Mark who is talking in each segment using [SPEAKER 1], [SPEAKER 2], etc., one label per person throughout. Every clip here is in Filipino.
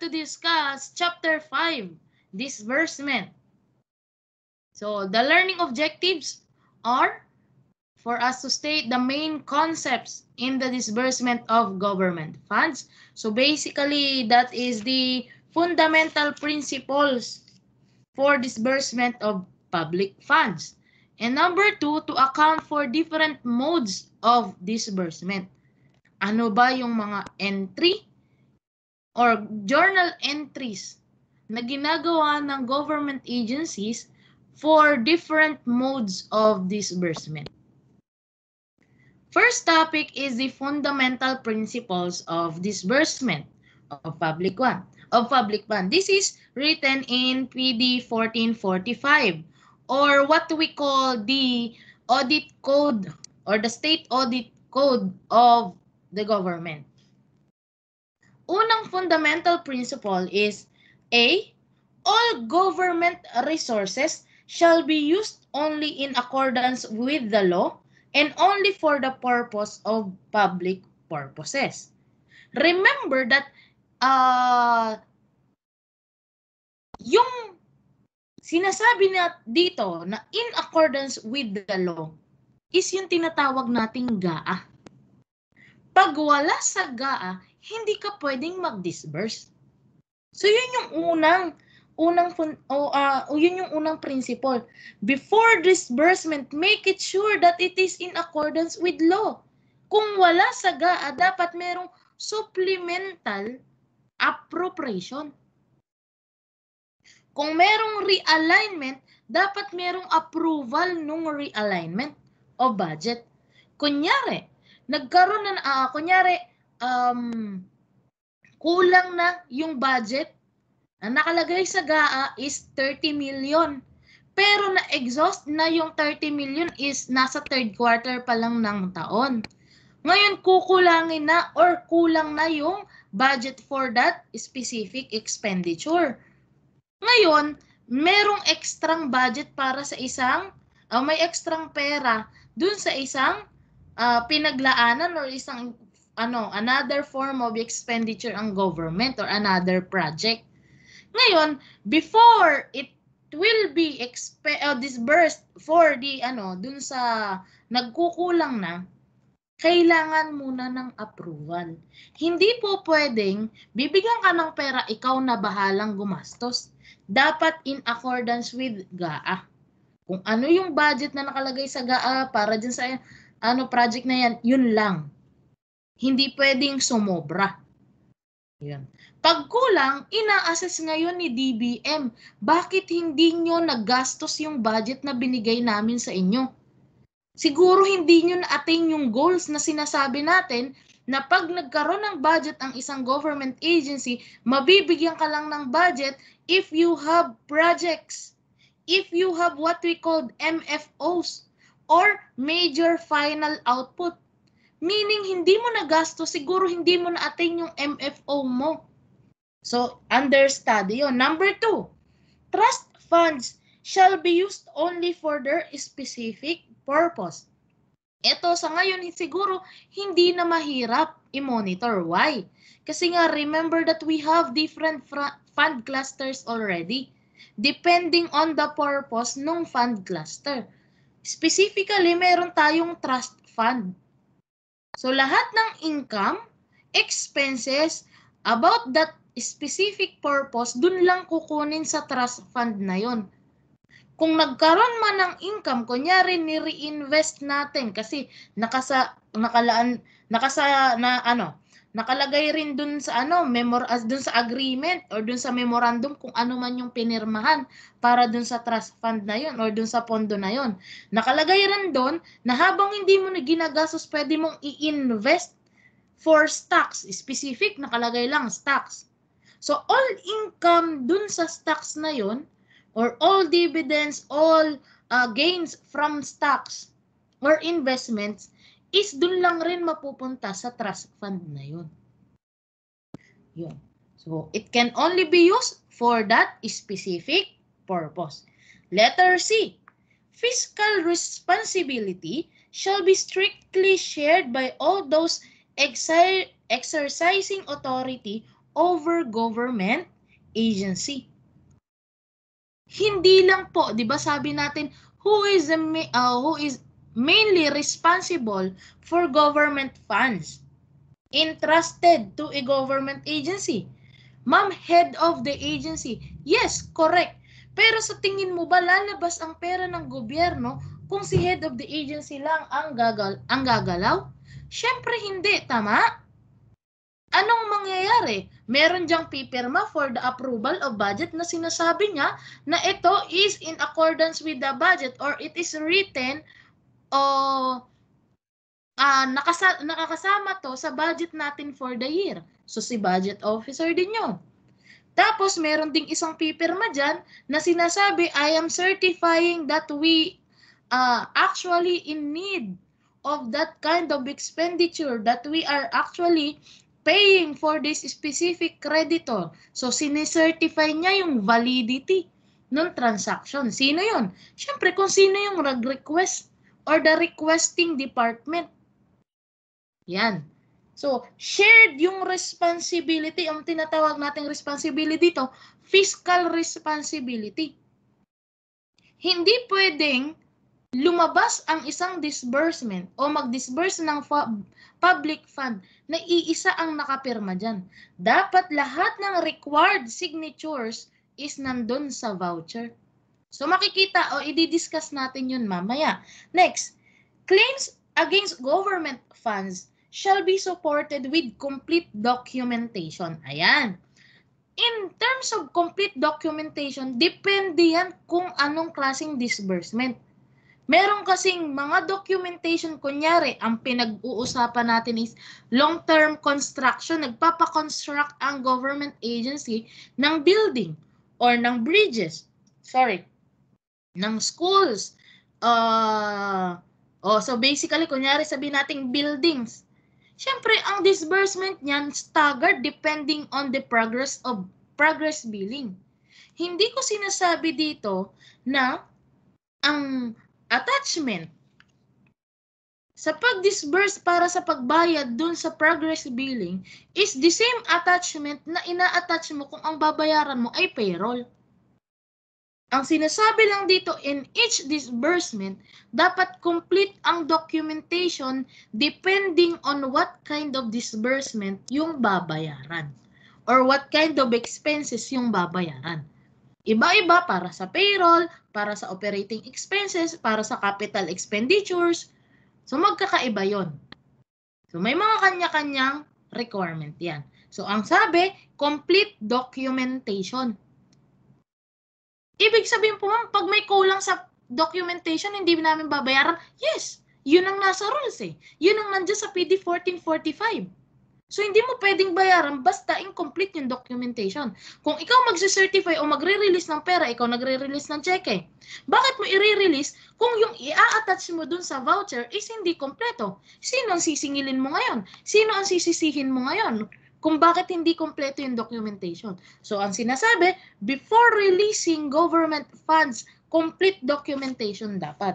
[SPEAKER 1] to discuss chapter 5, disbursement. So the learning objectives are for us to state the main concepts in the disbursement of government funds. So basically, that is the fundamental principles for disbursement of public funds. And number two, to account for different modes of disbursement. Ano ba yung mga entry or journal entries na ginagawa ng government agencies for different modes of disbursement. First topic is the fundamental principles of disbursement of public fund. Of public fund. This is written in PD 1445 or what we call the audit code or the state audit code of the government unang fundamental principle is A. All government resources shall be used only in accordance with the law and only for the purpose of public purposes. Remember that uh, yung sinasabi na dito na in accordance with the law is yung tinatawag nating GAA. Pag wala sa GAA, hindi ka pwedeng mag-disburse. So yun yung unang unang o uh, yun yung unang principle. Before disbursement, make it sure that it is in accordance with law. Kung wala sa GAA, dapat merong supplemental appropriation. Kung merong realignment, dapat merong approval ng realignment o budget. Kunyari, nagkaroon na, uh, kunyari, um, kulang na yung budget. na nakalagay sa GAA is 30 million. Pero na-exhaust na yung 30 million is nasa third quarter pa lang ng taon. Ngayon, kukulangin na or kulang na yung budget for that specific expenditure. Ngayon, merong extrang budget para sa isang, uh, may extrang pera dun sa isang uh, pinaglaanan or isang ano, another form of expenditure ang government or another project. Ngayon, before it will be exp- uh, disbursed for the ano, dun sa nagkukulang na, kailangan muna ng approval. Hindi po pwedeng bibigyan ka ng pera ikaw na bahalang gumastos. Dapat in accordance with GAA. Kung ano yung budget na nakalagay sa GAA para dyan sa ano project na yan, yun lang hindi pwedeng sumobra. Yun. Pagkulang, ina-assess ngayon ni DBM. Bakit hindi nyo naggastos yung budget na binigay namin sa inyo? Siguro hindi nyo na-attain yung goals na sinasabi natin na pag nagkaroon ng budget ang isang government agency, mabibigyan ka lang ng budget if you have projects, if you have what we call MFOs, or major final output. Meaning, hindi mo nagasto, siguro hindi mo na-attain yung MFO mo. So, understudy yun. Number two, trust funds shall be used only for their specific purpose. Ito, sa ngayon, siguro, hindi na mahirap i-monitor. Why? Kasi nga, remember that we have different fund clusters already depending on the purpose ng fund cluster. Specifically, meron tayong trust fund So, lahat ng income, expenses, about that specific purpose, dun lang kukunin sa trust fund na yon. Kung nagkaroon man ng income, kunyari ni-reinvest natin kasi nakasa, nakalaan, nakasa, na ano, Nakalagay rin dun sa ano, memor as dun sa agreement or dun sa memorandum kung ano man yung pinirmahan para dun sa trust fund na yon or dun sa pondo na yon. Nakalagay rin dun na habang hindi mo na ginagastos, pwede mong i-invest for stocks. Specific, nakalagay lang stocks. So all income dun sa stocks na yon or all dividends, all uh, gains from stocks or investments is dun lang rin mapupunta sa trust fund na yun. Yun. So, it can only be used for that specific purpose. Letter C. Fiscal responsibility shall be strictly shared by all those exercising authority over government agency. Hindi lang po, 'di ba? Sabi natin, who is the uh, who is mainly responsible for government funds entrusted to a government agency. Ma'am, head of the agency. Yes, correct. Pero sa tingin mo ba lalabas ang pera ng gobyerno kung si head of the agency lang ang, gagal ang gagalaw? Siyempre hindi, tama? Anong mangyayari? Meron diyang pipirma for the approval of budget na sinasabi niya na ito is in accordance with the budget or it is written o uh, nakasa- nakakasama to sa budget natin for the year. So si budget officer din yun. Tapos meron ding isang pipirma dyan na sinasabi, I am certifying that we uh, actually in need of that kind of expenditure that we are actually paying for this specific creditor. So sinicertify niya yung validity ng transaction. Sino yun? Siyempre kung sino yung nag-request or the requesting department. Yan. So, shared yung responsibility, yung tinatawag nating responsibility dito, fiscal responsibility. Hindi pwedeng lumabas ang isang disbursement o mag-disburse ng public fund na iisa ang nakapirma dyan. Dapat lahat ng required signatures is nandun sa voucher. So makikita o i-discuss natin yun mamaya. Next, claims against government funds shall be supported with complete documentation. Ayan. In terms of complete documentation, depende yan kung anong klaseng disbursement. Meron kasing mga documentation, kunyari, ang pinag-uusapan natin is long-term construction. Nagpapakonstruct ang government agency ng building or ng bridges. Sorry ng schools. Uh, oh, so basically, kunyari sabi nating buildings. Siyempre, ang disbursement niyan staggered depending on the progress of progress billing. Hindi ko sinasabi dito na ang attachment sa pag-disburse para sa pagbayad dun sa progress billing is the same attachment na ina-attach mo kung ang babayaran mo ay payroll. Ang sinasabi lang dito, in each disbursement, dapat complete ang documentation depending on what kind of disbursement yung babayaran or what kind of expenses yung babayaran. Iba-iba para sa payroll, para sa operating expenses, para sa capital expenditures. So magkakaiba yon. So may mga kanya-kanyang requirement yan. So ang sabi, complete documentation. Ibig sabihin po ma'am, pag may kulang sa documentation, hindi namin babayaran. Yes, yun ang nasa rules eh. Yun ang nandiyan sa PD 1445. So, hindi mo pwedeng bayaran basta incomplete yung documentation. Kung ikaw magse-certify o magre-release ng pera, ikaw nagre-release ng cheque. Bakit mo i-release kung yung i-attach mo dun sa voucher is hindi kompleto? Sino ang sisingilin mo ngayon? Sino ang sisisihin mo ngayon? kung bakit hindi kompleto yung documentation. So ang sinasabi, before releasing government funds, complete documentation dapat.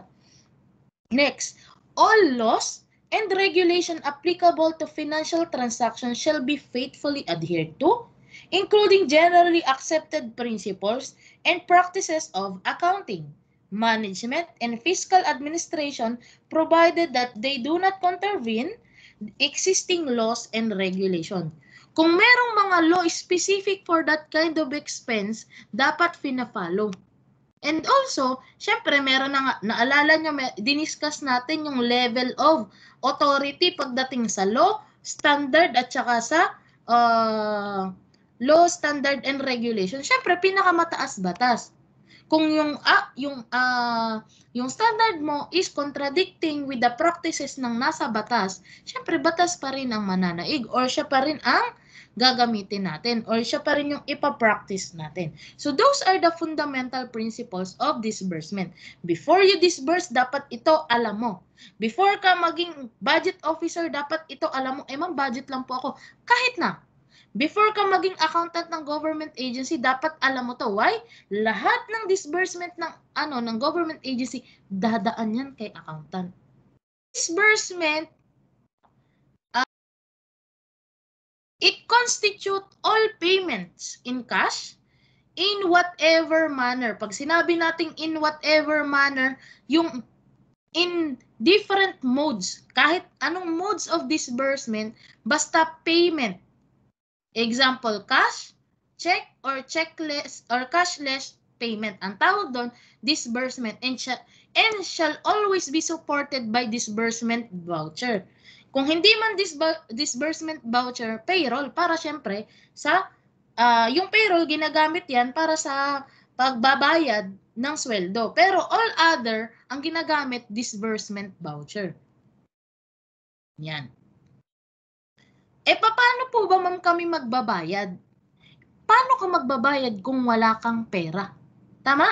[SPEAKER 1] Next, all laws and regulation applicable to financial transactions shall be faithfully adhered to, including generally accepted principles and practices of accounting, management, and fiscal administration provided that they do not contravene existing laws and regulation. Kung merong mga law specific for that kind of expense, dapat fina-follow. And also, syempre, meron na nga, naalala nyo, diniscuss natin yung level of authority pagdating sa law, standard, at saka sa uh, law, standard, and regulation. Syempre, pinakamataas batas. Kung yung, ah, yung, ah, yung standard mo is contradicting with the practices ng nasa batas, syempre, batas pa rin ang mananaig or siya pa rin ang gagamitin natin or siya pa rin yung ipapractice natin. So those are the fundamental principles of disbursement. Before you disburse, dapat ito alam mo. Before ka maging budget officer, dapat ito alam mo, eh ma'am, budget lang po ako. Kahit na, Before ka maging accountant ng government agency, dapat alam mo to. Why? Lahat ng disbursement ng ano ng government agency,
[SPEAKER 2] dadaan yan kay accountant. Disbursement It constitute all payments in cash
[SPEAKER 1] in whatever manner. Pag sinabi natin in whatever manner, yung in different modes, kahit anong modes of disbursement, basta payment. Example, cash, check, or checkless, or cashless payment. Ang tawag doon, disbursement, and shall, and shall always be supported by disbursement voucher. Kung hindi man disbu- disbursement voucher, payroll, para syempre sa, uh, yung payroll, ginagamit yan para sa pagbabayad ng sweldo. Pero all other, ang ginagamit, disbursement voucher. Yan. E paano po ba ma'am kami magbabayad? Paano ka magbabayad kung wala kang pera? Tama?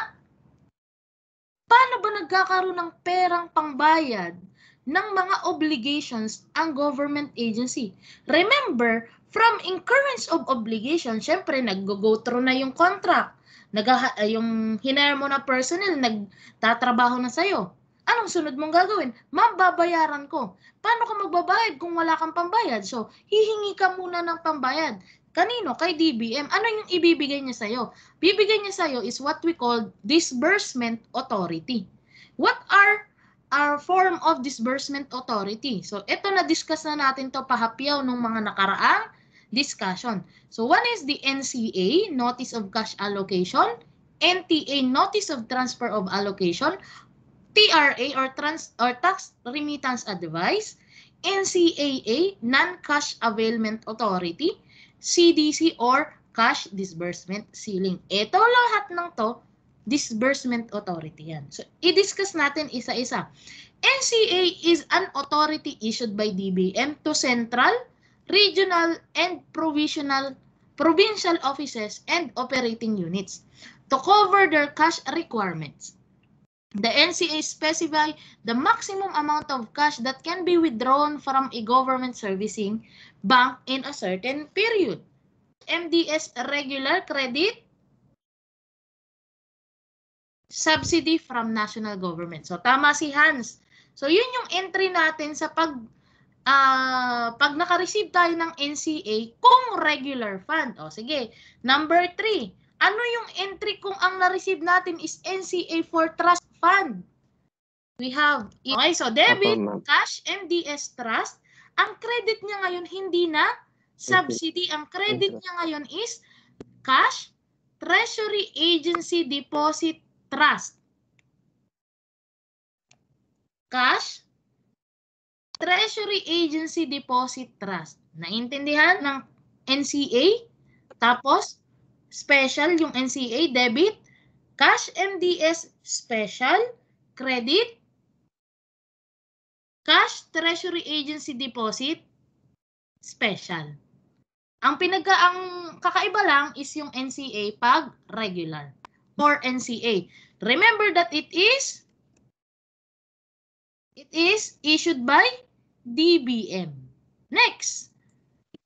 [SPEAKER 1] Paano ba nagkakaroon ng perang pangbayad ng mga obligations ang government agency. Remember, from incurrence of obligation, syempre nag-go through na yung contract. Nag ah, yung hinire mo na personnel, nagtatrabaho na sa'yo. Anong sunod mong gagawin? Ma'am, babayaran ko. Paano ka magbabayad kung wala kang pambayad? So, hihingi ka muna ng pambayad. Kanino? Kay DBM. Ano yung ibibigay niya sa'yo? Bibigay niya sa'yo is what we call disbursement authority. What are our form of disbursement authority. So ito na-discuss na natin to pahapyaw nung mga nakaraang discussion. So one is the NCA, Notice of Cash Allocation, NTA, Notice of Transfer of Allocation, TRA or, trans or Tax Remittance Advice, NCAA, Non-Cash Availment Authority, CDC or Cash Disbursement Ceiling. Ito lahat ng to disbursement authority yan. So, i-discuss natin isa-isa. NCA is an authority issued by DBM to central, regional, and provisional provincial offices and operating units to cover their cash requirements. The NCA specify the maximum amount of cash that can be withdrawn from a government servicing bank in a certain period. MDS regular credit subsidy from national government. So tama si Hans. So yun yung entry natin sa pag uh, pag naka-receive tayo ng NCA kung regular fund. O sige, number 3. Ano yung entry kung ang na-receive natin is NCA for trust fund? We have, okay, so debit, cash, MDS trust. Ang credit niya ngayon hindi na subsidy. Ang credit niya ngayon is cash, treasury agency deposit trust. Cash, Treasury Agency Deposit Trust. Naintindihan ng NCA? Tapos, special yung NCA, debit, cash MDS special, credit, cash Treasury Agency Deposit special. Ang pinag ang kakaiba lang is yung NCA pag regular for NCA. Remember that it is it is issued by DBM. Next,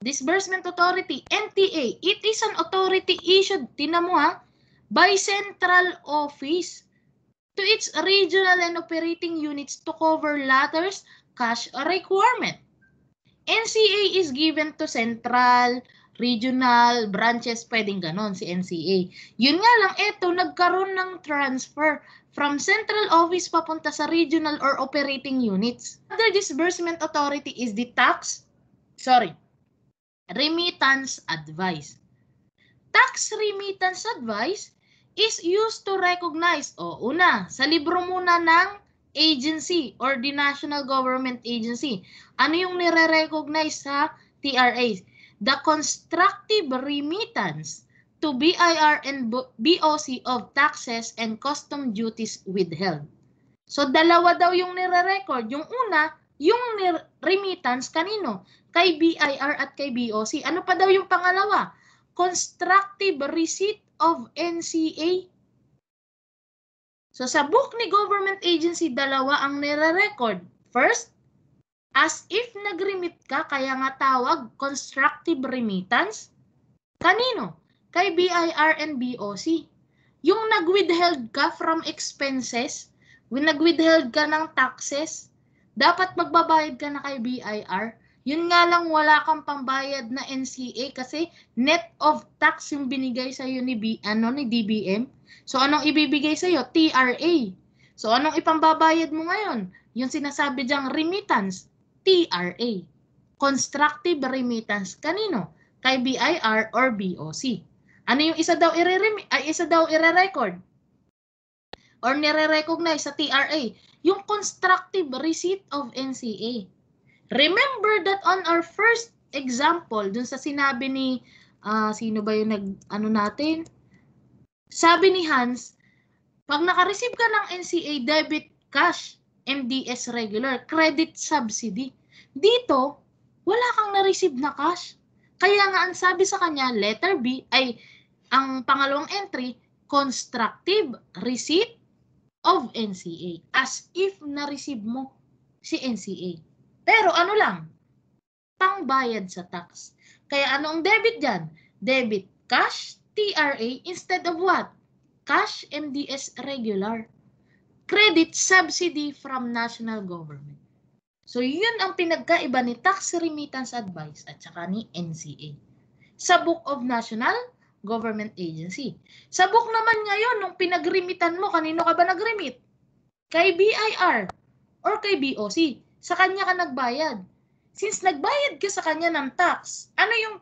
[SPEAKER 1] Disbursement Authority, NTA. It is an authority issued, tinan mo ha, by central office to its regional and operating units to cover latters cash requirement. NCA is given to central, regional branches, pwedeng ganon si NCA. Yun nga lang, eto, nagkaroon ng transfer from central office papunta sa regional or operating units. Other disbursement authority is the tax, sorry, remittance advice. Tax remittance advice is used to recognize, o oh, una, sa libro muna ng agency or the national government agency. Ano yung nire-recognize sa TRAs? the constructive remittance to BIR and BOC of taxes and custom duties withheld. So dalawa daw yung nire-record. Yung una, yung remittance kanino? Kay BIR at kay BOC. Ano pa daw yung pangalawa? Constructive receipt of NCA. So sa book ni government agency, dalawa ang nire-record. First, As if nag-remit ka, kaya nga tawag constructive remittance. Kanino? Kay BIR and BOC. Yung nag-withheld ka from expenses, nag-withheld ka ng taxes, dapat magbabayad ka na kay BIR. Yun nga lang wala kang pambayad na NCA kasi net of tax yung binigay sa iyo ni B, ano ni DBM. So anong ibibigay sa iyo? TRA. So anong ipambabayad mo ngayon? Yung sinasabi diyang remittance. TRA. Constructive remittance kanino? Kay BIR or BOC. Ano yung isa daw irerem ay isa daw ire-record? Or nire-recognize sa TRA, yung constructive receipt of NCA. Remember that on our first example, dun sa sinabi ni uh, sino ba yung nag ano natin? Sabi ni Hans, pag naka-receive ka ng NCA debit cash, MDS regular, credit subsidy. Dito, wala kang na-receive na cash. Kaya nga ang sabi sa kanya, letter B ay ang pangalawang entry, constructive receipt of NCA. As if na-receive mo si NCA. Pero ano lang, pangbayad sa tax. Kaya ano ang debit dyan? Debit cash, TRA, instead of what? Cash MDS regular credit subsidy from national government. So yun ang pinagkaiba ni Tax Remittance Advice at saka ni NCA sa Book of National Government Agency. Sa book naman ngayon, nung pinagremitan mo, kanino ka ba nagremit? Kay BIR or kay BOC. Sa kanya ka nagbayad. Since nagbayad ka sa kanya ng tax, ano yung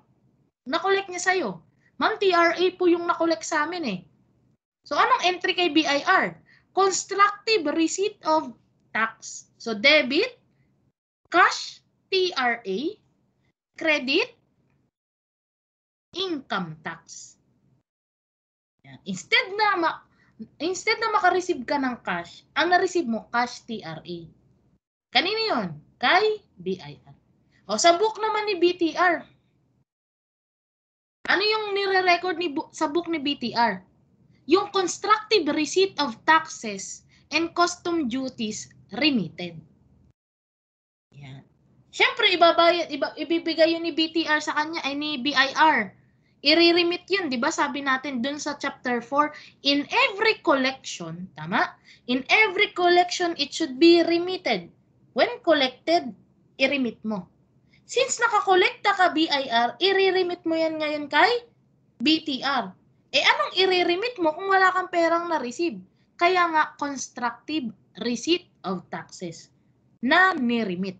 [SPEAKER 1] nakolek niya sa'yo? Ma'am, TRA po yung nakolek sa amin eh. So anong entry kay BIR? constructive receipt of tax. So debit, cash, TRA, credit, income tax. Instead na ma instead na makareceive ka ng cash, ang na-receive mo cash TRA. Kanino 'yon? Kay BIR. O sa book naman ni BTR. Ano yung nire-record ni sa book ni BTR? yung constructive receipt of taxes and custom duties remitted. Yan. Siyempre, ibabayad, iba, ibibigay yun ni BTR sa kanya, ay ni BIR. Iriremit yun, di ba? Sabi natin dun sa chapter 4, in every collection, tama? In every collection, it should be remitted. When collected, iremit mo. Since nakakolekta ka BIR, iriremit mo yan ngayon kay BTR. Eh anong i-remit mo kung wala kang perang na-receive? Kaya nga constructive receipt of taxes na ni-remit.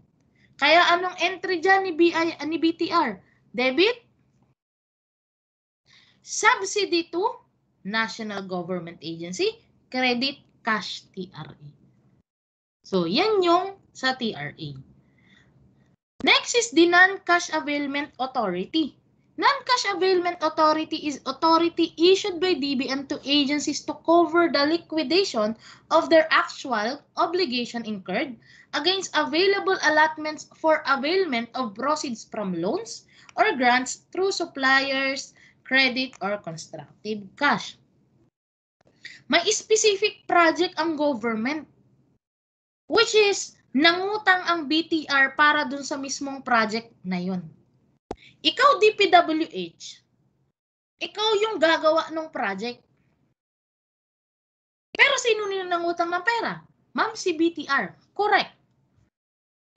[SPEAKER 1] Kaya anong entry dyan ni, BI, ni BTR? Debit? Subsidy to National Government Agency, Credit Cash TRA. So, yan yung sa TRA. Next is the Non-Cash Availment Authority. Non-cash availment authority is authority issued by DBM to agencies to cover the liquidation of their actual obligation incurred against available allotments for availment of proceeds from loans or grants through suppliers, credit, or constructive cash. May specific project ang government which is nangutang ang BTR para dun sa mismong project na yun. Ikaw, DPWH, ikaw yung gagawa ng project. Pero sino nyo nangutang ng pera? Ma'am, si BTR. Correct.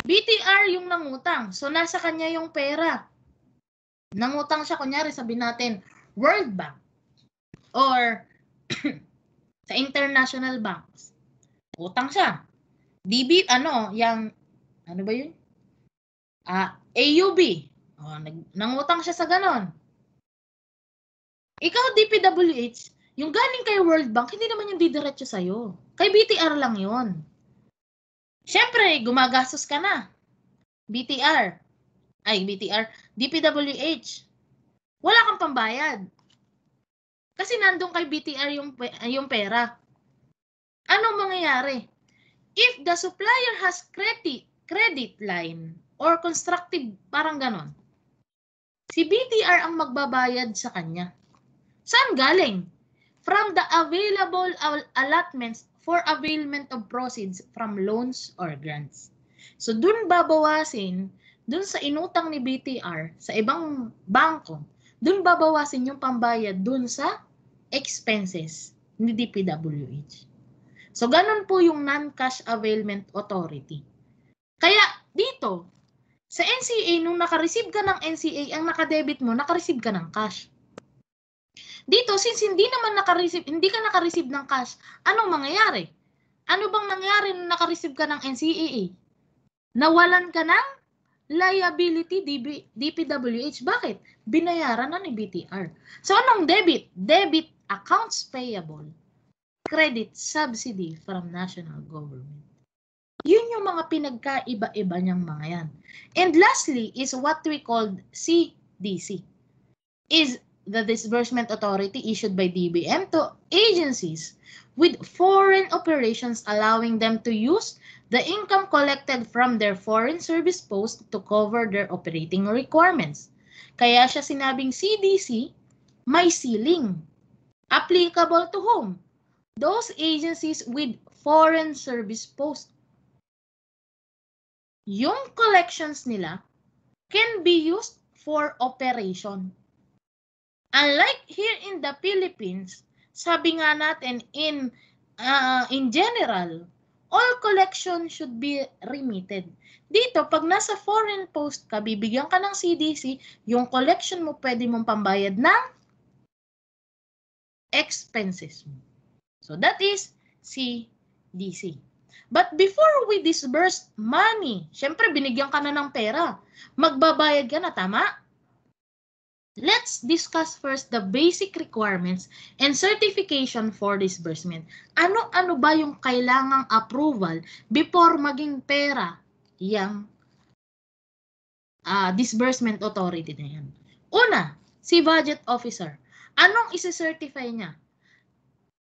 [SPEAKER 1] BTR yung nangutang. So, nasa kanya yung pera. Nangutang siya, kunyari, sabi natin, World Bank or sa international banks. Utang siya. DB, ano, yung, ano ba yun? Ah, AUB. Oh, nag, nangutang siya sa ganon. Ikaw, DPWH, yung galing kay World Bank, hindi naman yung didiretso sa'yo. Kay BTR lang yon. Siyempre, gumagastos ka na. BTR. Ay, BTR. DPWH. Wala kang pambayad. Kasi nandun kay BTR yung, yung pera. Anong mangyayari? If the supplier has credit, credit line or constructive, parang ganon Si BTR ang magbabayad sa kanya. Saan galing? From the available allotments for availment of proceeds from loans or grants. So dun babawasin, dun sa inutang ni BTR sa ibang bangko, dun babawasin yung pambayad dun sa expenses ni DPWH. So ganun po yung non-cash availment authority. Kaya dito, sa NCA, nung naka-receive ka ng NCA, ang naka-debit mo, naka-receive ka ng cash. Dito, since hindi naman naka-receive, hindi ka naka-receive ng cash, anong mangyayari? Ano bang nangyari nung naka-receive ka ng NCAA? Nawalan ka ng liability DB, DPWH. Bakit? Binayaran na ni BTR. So, anong debit? Debit accounts payable. Credit subsidy from national government. Yun yung mga pinagkaiba-iba niyang mga yan. And lastly is what we called CDC. Is the disbursement authority issued by DBM to agencies with foreign operations allowing them to use the income collected from their foreign service post to cover their operating requirements. Kaya siya sinabing CDC, may ceiling. Applicable to whom? Those agencies with foreign service post yung collections nila can be used for operation. Unlike here in the Philippines, sabi nga natin in uh, in general, all collection should be remitted. Dito, pag nasa foreign post ka, bibigyan ka ng CDC, yung collection mo pwede mong pambayad ng expenses mo. So that is CDC. But before we disburse money, syempre binigyan ka na ng pera. Magbabayad ka na, tama? Let's discuss first the basic requirements and certification for disbursement. Ano-ano ba yung kailangang approval before maging pera yung uh, disbursement authority na yan? Una, si budget officer. Anong isi-certify niya?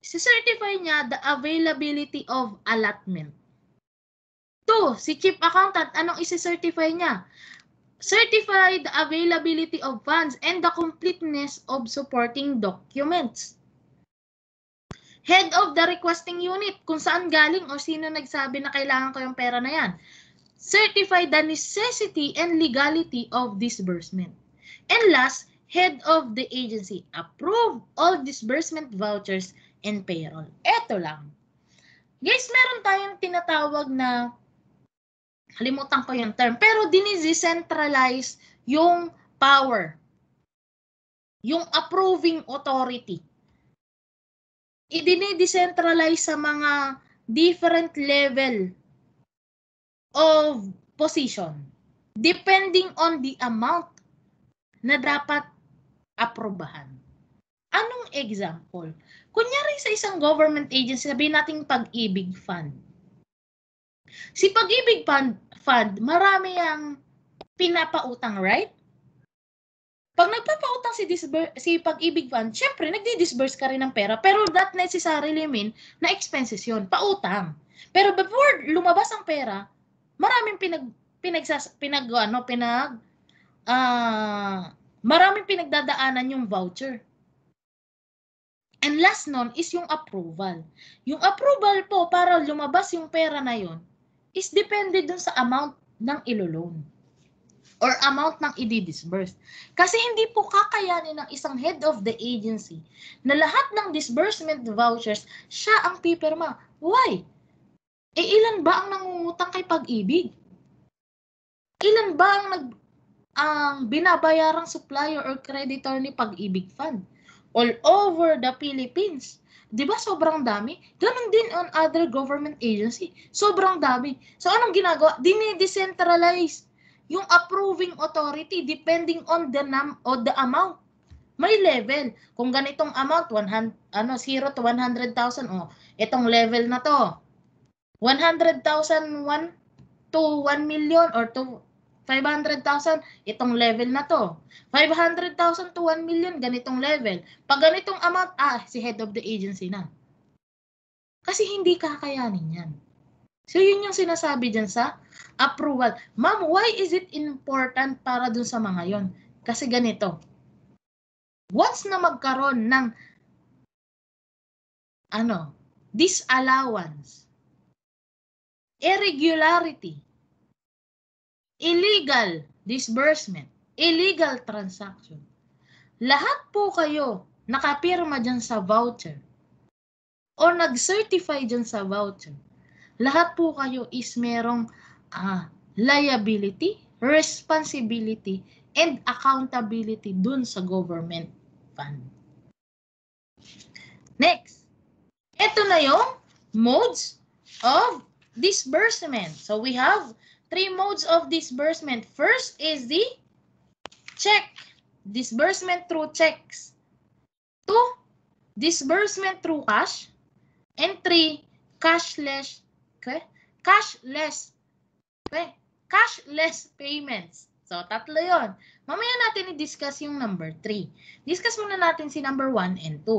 [SPEAKER 1] Si-certify niya the availability of allotment. Two, si chief accountant, anong isi-certify niya? Certify the availability of funds and the completeness of supporting documents. Head of the requesting unit, kung saan galing o sino nagsabi na kailangan ko yung pera na yan. Certify the necessity and legality of disbursement. And last, head of the agency, approve all disbursement vouchers and payroll. Ito lang. Guys, meron tayong tinatawag na Kalimutan ko yung term. Pero dinizentralize yung power. Yung approving authority. Idinidecentralize sa mga different level of position depending on the amount na dapat aprobahan. Anong example? Kunyari sa isang government agency, sabihin natin pag-ibig fund. Si Pag-ibig Fund, fund marami ang pinapautang, right? Pag nagpapautang si, disbur- si Pag-ibig Fund, syempre, nagdi-disburse ka rin ng pera. Pero that necessarily mean na expenses yon pautang. Pero before lumabas ang pera, maraming pinag pinagsas pinag ano pinag uh, maraming pinagdadaanan yung voucher. And last nun is yung approval. Yung approval po para lumabas yung pera na yon, is depende dun sa amount ng iloloan or amount ng i-disburse. Kasi hindi po kakayanin ng isang head of the agency na lahat ng disbursement vouchers siya ang pipirma. Why? E ilan ba ang nangungutang kay pag-ibig? Ilan ba ang nag ang binabayarang supplier or creditor ni Pag-ibig Fund all over the Philippines? 'Di ba sobrang dami? Ganun din on other government agency. Sobrang dami. So anong ginagawa? Dine-decentralize yung approving authority depending on the num or the amount. May level. Kung ganitong amount 100 ano 0 to 100,000 oh, itong level na to. 100,000 1 to 1 million or to 500,000, itong level na to. 500,000 to 1 million, ganitong level. Pag ganitong amount, ah, si head of the agency na. Kasi hindi kakayanin yan. So, yun yung sinasabi dyan sa approval. Ma'am, why is it important para dun sa mga
[SPEAKER 2] yon? Kasi ganito. Once na magkaroon ng ano, disallowance, irregularity, illegal disbursement,
[SPEAKER 1] illegal transaction. Lahat po kayo nakapirma dyan sa voucher o nag-certify dyan sa voucher. Lahat po kayo is merong uh, liability, responsibility, and accountability dun sa government fund. Next, ito na yung modes of disbursement. So we have three modes of disbursement. First is the check. Disbursement through checks. Two, disbursement through cash. And three, cashless. Okay? Cashless. Okay? Cashless payments. So, tatlo yon. Mamaya natin i-discuss yung number 3. Discuss muna natin si number 1 and 2.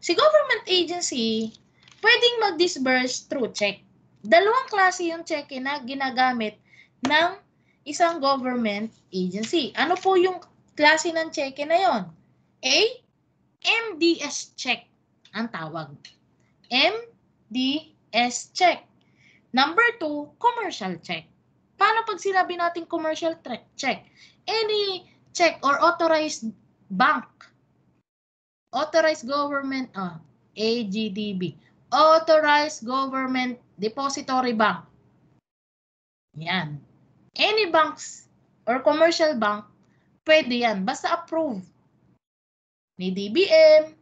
[SPEAKER 1] Si government agency, pwedeng mag-disburse through check. Dalawang klase yung check eh na ginagamit ng isang government agency. Ano po yung klase ng cheque na yon? A. MDS check ang tawag. MDS check. Number two, commercial check. Paano pag sinabi natin commercial check? Any check or authorized bank, authorized government, uh, ah, AGDB, authorized government depository bank. Yan. Any banks or commercial bank, pwede yan. Basta approve. Ni DBM,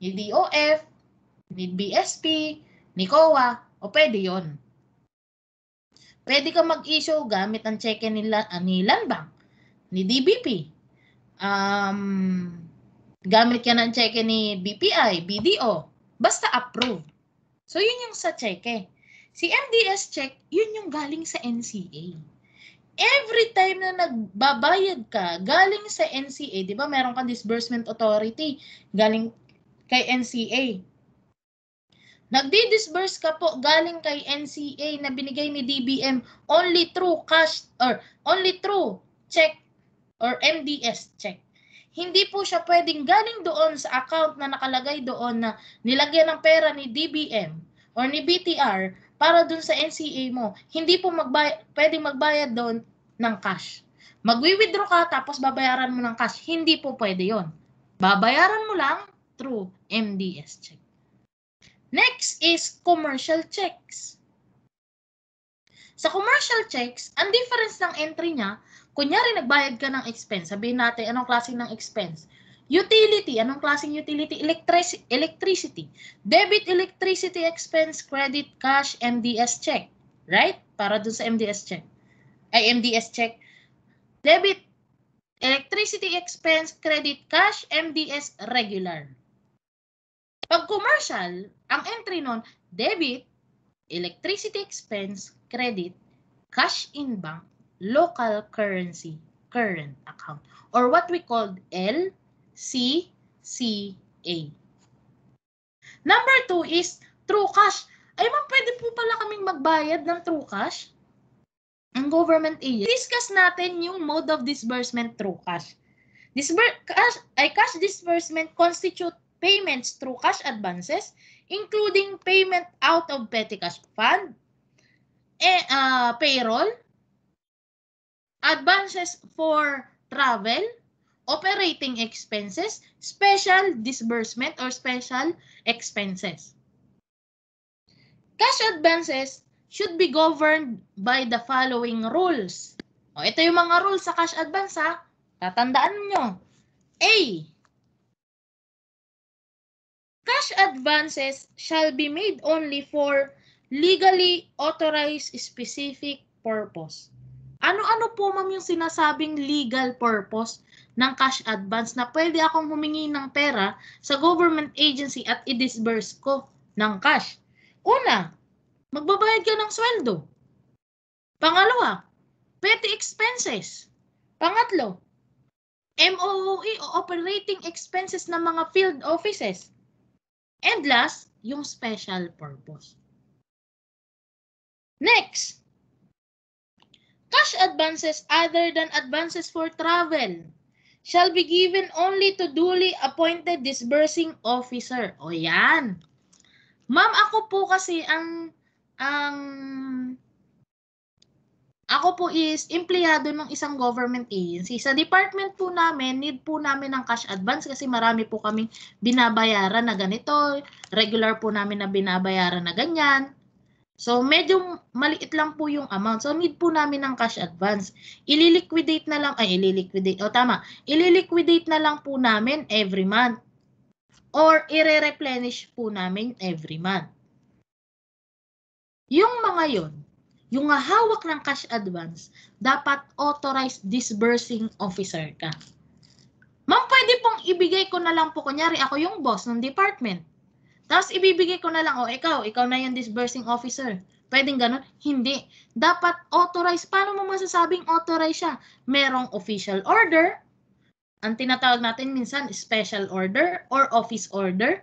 [SPEAKER 1] ni DOF, ni BSP, ni COA, o pwede yon. Pwede ka mag-issue gamit ang cheque ni, uh, ni Land Bank, ni DBP. Um, gamit ka ng cheque ni BPI, BDO. Basta approve. So, yun yung sa cheque. Si MDS check, yun yung galing sa NCA every time na nagbabayad ka galing sa NCA, 'di ba? Meron kang disbursement authority galing kay NCA. Nagdi-disburse ka po galing kay NCA na binigay ni DBM only through cash or only through check or MDS check. Hindi po siya pwedeng galing doon sa account na nakalagay doon na nilagyan ng pera ni DBM or ni BTR para dun sa NCA mo. Hindi po magbayad, pwedeng magbayad doon ng cash. Magwi-withdraw ka tapos babayaran mo ng cash. Hindi po pwede yon. Babayaran mo lang through MDS check. Next is commercial checks. Sa commercial checks, ang difference ng entry niya, kunyari nagbayad ka ng expense, sabihin natin anong klase ng expense. Utility, anong klaseng utility? Electric electricity. Debit electricity expense, credit cash, MDS check. Right? Para dun sa MDS check. Ay, MDS check. Debit electricity expense, credit cash, MDS regular. Pag commercial, ang entry nun, debit, electricity expense, credit, cash in bank, local currency, current account, or what we called L C, C, A. Number two is true cash. Ay, ma'am, pwede po pala kaming magbayad ng true cash? Ang government aid. Discuss natin yung mode of disbursement through cash. Disbur cash, ay, cash disbursement constitute payments through cash advances, including payment out of petty cash fund, eh, uh, payroll, advances for travel, operating expenses, special disbursement or special expenses. Cash advances should be governed by the following rules. O, ito yung mga rules sa cash advance ha.
[SPEAKER 2] Tatandaan nyo. A.
[SPEAKER 1] Cash advances shall be made only for legally authorized specific purpose. Ano-ano po ma'am yung sinasabing legal purpose? ng cash advance na pwede akong humingi ng pera sa government agency at i-disburse ko ng cash. Una, magbabayad ka ng sweldo. Pangalawa, petty expenses. Pangatlo, MOOE o operating expenses ng mga field offices.
[SPEAKER 2] And last, yung special purpose. Next, cash advances other than advances for travel,
[SPEAKER 1] shall be given only to duly appointed disbursing officer. O yan. Ma'am, ako po kasi ang ang ako po is empleyado ng isang government agency. Sa department po namin, need po namin ng cash advance kasi marami po kaming binabayaran na ganito, regular po namin na binabayaran na ganyan. So, medyo maliit lang po yung amount. So, need po namin ng cash advance. Ililiquidate na lang, ay, ililiquidate, o oh, tama, ililiquidate na lang po namin every month. Or, ire-replenish po namin every month. Yung mga yon, yung hawak ng cash advance, dapat authorized disbursing officer ka. Ma'am, pwede pong ibigay ko na lang po, kunyari ako yung boss ng department tapos ibibigay ko na lang, oh, ikaw, ikaw na yung disbursing officer. Pwedeng ganun? Hindi. Dapat authorized. Paano mo masasabing authorized siya? Merong official order. Ang tinatawag natin minsan, special order or office order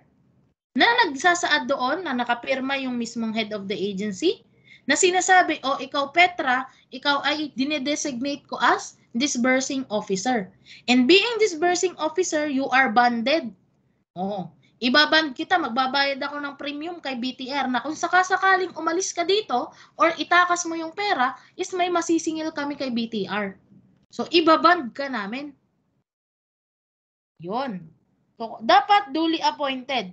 [SPEAKER 1] na nagsasaad doon na nakapirma yung mismong head of the agency na sinasabi, oh, ikaw Petra, ikaw ay dinedesignate ko as disbursing officer. And being disbursing officer, you are bonded. Oo. Ibaband kita, magbabayad ako ng premium kay BTR na kung sakasakaling umalis ka dito or itakas mo yung pera, is may masisingil kami kay BTR. So, ibaband ka namin.
[SPEAKER 2] Yun. So, dapat duly appointed.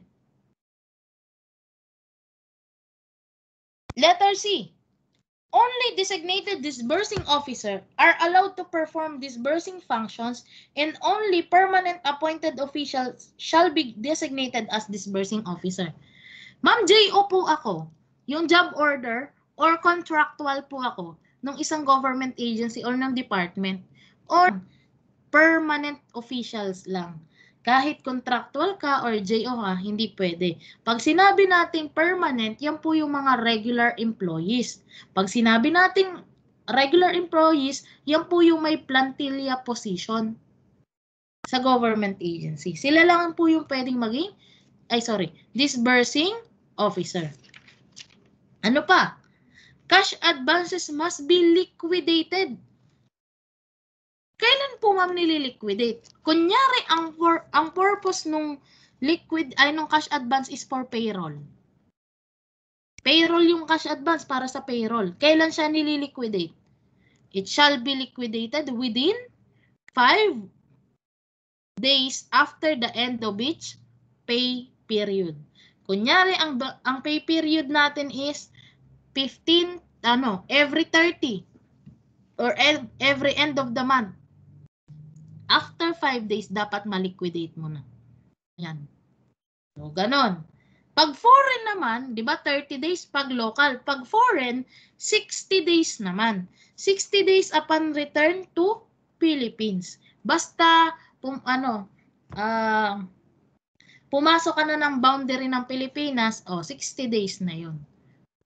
[SPEAKER 2] Letter C. Only designated disbursing officer are allowed to perform disbursing functions
[SPEAKER 1] and only permanent appointed officials shall be designated as disbursing officer. Ma'am JO po ako. Yung job order or contractual po ako ng isang government agency or ng department or permanent officials lang. Kahit contractual ka or JO ka, hindi pwede. Pag sinabi nating permanent, yan po yung mga regular employees. Pag sinabi nating regular employees, yan po yung may plantilla position sa government agency. Sila lang po yung pwedeng maging, ay sorry, disbursing officer. Ano pa? Cash advances must be liquidated kailan po ma'am nililiquidate? Kunyari, ang, for, ang purpose nung liquid, ay nung cash advance is for payroll. Payroll yung cash advance para sa payroll. Kailan siya nililiquidate? It shall be liquidated within 5 days after the end of each pay period. Kunyari, ang, ang pay period natin is 15, ano, every 30 or e-, every end of the month. After 5 days, dapat ma-liquidate mo na. Yan. So, ganon. Pag foreign naman, di ba 30 days pag local. Pag foreign, 60 days naman. 60 days upon return to Philippines. Basta, pum, ano, uh, pumasok ka na ng boundary ng Pilipinas, o, oh, 60 days na yun.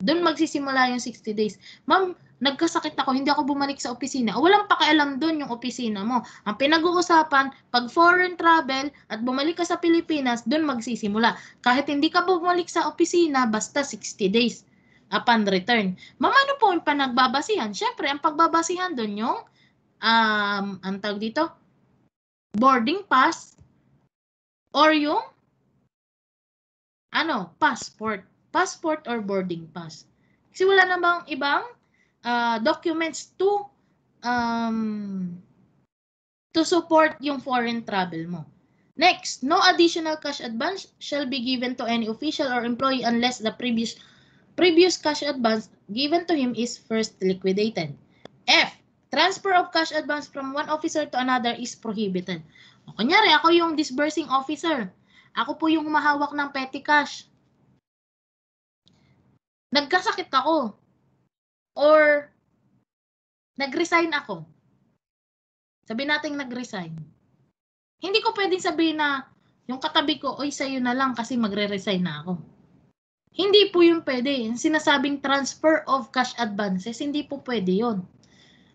[SPEAKER 1] Doon magsisimula yung 60 days. Ma'am, nagkasakit ako, hindi ako bumalik sa opisina. Walang pakialam doon yung opisina mo. Ang pinag-uusapan, pag foreign travel at bumalik ka sa Pilipinas, doon magsisimula. Kahit hindi ka bumalik sa opisina, basta 60 days upon return. Mamano po yung panagbabasihan? Siyempre, ang pagbabasihan doon yung, um, ang tawag dito, boarding pass or yung ano, passport. Passport or boarding pass. Kasi wala namang ibang uh, documents to um, to support yung foreign travel mo. Next, no additional cash advance shall be given to any official or employee unless the previous previous cash advance given to him is first liquidated. F, transfer of cash advance from one officer to another is prohibited. O, kunyari, ako yung disbursing officer. Ako po yung humahawak ng petty
[SPEAKER 2] cash. Nagkasakit ako. Or, nag-resign ako. Sabi natin nag-resign.
[SPEAKER 1] Hindi ko pwedeng sabihin na yung katabi ko, oy sa'yo na lang kasi magre-resign na ako. Hindi po yung pwede. Yung sinasabing transfer of cash advances, hindi po pwede yon.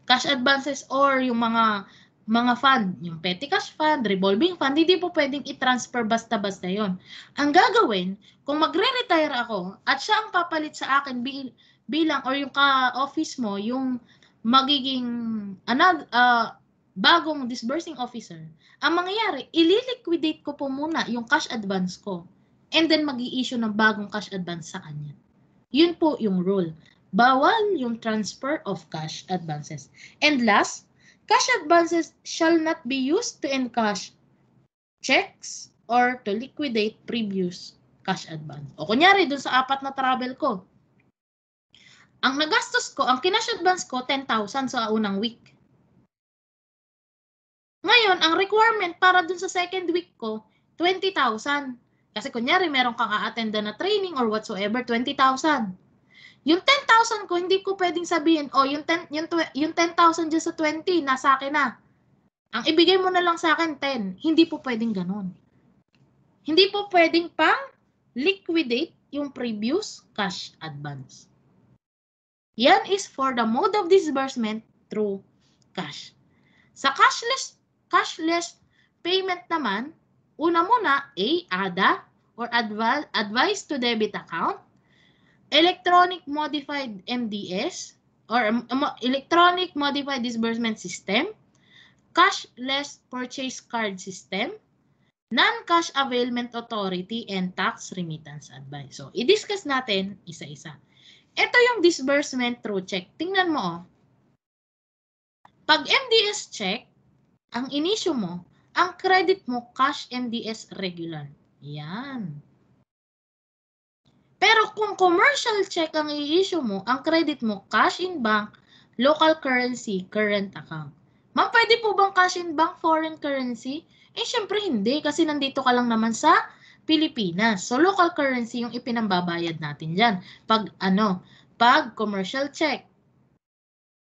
[SPEAKER 1] Cash advances or yung mga mga fund, yung petty cash fund, revolving fund, hindi po pwedeng i-transfer basta-basta yon. Ang gagawin, kung magre-retire ako at siya ang papalit sa akin bilang or yung ka-office mo, yung magiging another, uh, ah, bagong disbursing officer, ang mangyayari, ililiquidate ko po muna yung cash advance ko and then mag issue ng bagong cash advance sa kanya. Yun po yung rule. Bawal yung transfer of cash advances. And last, cash advances shall not be used to encash checks or to liquidate previous cash advance. O kunyari, dun sa apat na travel ko, ang nagastos ko, ang kinash advance ko, 10,000 sa unang week. Ngayon, ang requirement para dun sa second week ko, 20,000. Kasi kunyari, meron kang a na training or whatsoever, 20,000. Yung 10,000 ko, hindi ko pwedeng sabihin, oh, yung 10,000 yung, yung 10, dyan sa 20, nasa akin na. Ang ibigay mo na lang sa akin, 10. Hindi po pwedeng ganun. Hindi po pwedeng pang liquidate yung previous cash advance. Yan is for the mode of disbursement through cash. Sa cashless cashless payment naman, una muna, A, ADA or adv Advice to Debit Account, Electronic Modified MDS or um, um, Electronic Modified Disbursement System, Cashless Purchase Card System, Non-Cash Availment Authority, and Tax Remittance Advice. So, i-discuss natin isa-isa. Ito yung disbursement through check. Tingnan mo oh. Pag MDS check, ang inisyo mo, ang credit mo cash MDS regular. Yan. Pero kung commercial check ang i-issue mo, ang credit mo cash in bank, local currency, current account. Ma'am, pwede po bang cash in bank foreign currency? Eh, syempre hindi kasi nandito ka lang naman sa Pilipinas. So local currency yung ipinambabayad natin diyan. Pag ano, pag commercial check.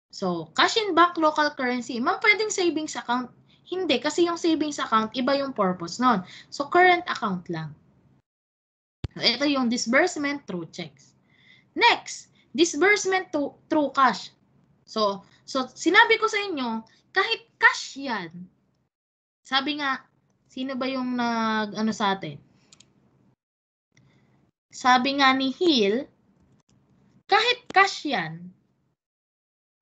[SPEAKER 1] So cash in bank local currency, ma'am pwedeng savings account. Hindi kasi yung savings account iba yung purpose noon. So current account lang. So ito yung disbursement through checks. Next, disbursement to, through cash. So so sinabi ko sa inyo, kahit cash 'yan. Sabi nga, sino ba yung nag ano sa atin? Sabi nga ni Hill, kahit cash yan,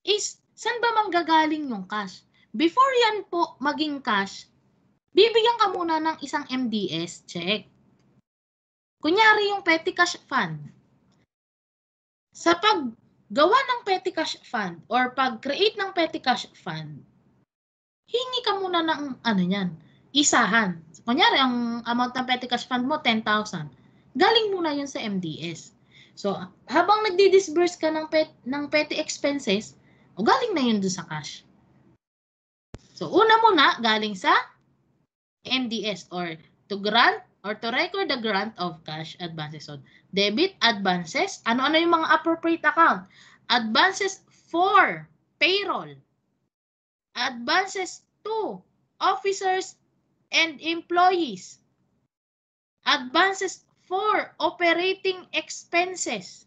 [SPEAKER 1] is saan ba manggagaling yung cash? Before yan po maging cash, bibigyan ka muna ng isang MDS check. Kunyari yung petty cash fund. Sa paggawa ng petty cash fund or pag-create ng petty cash fund, hingi ka muna ng ano niyan, isahan. Kunyari, ang amount ng petty cash fund mo, 10,000 galing muna yun sa MDS. So, habang nagdi-disburse ka ng, pet, ng petty expenses, o galing na yun doon sa cash. So, una muna, galing sa MDS or to grant or to record the grant of cash advances on debit advances. Ano-ano yung mga appropriate account? Advances for payroll. Advances to officers and employees. Advances 4. operating expenses.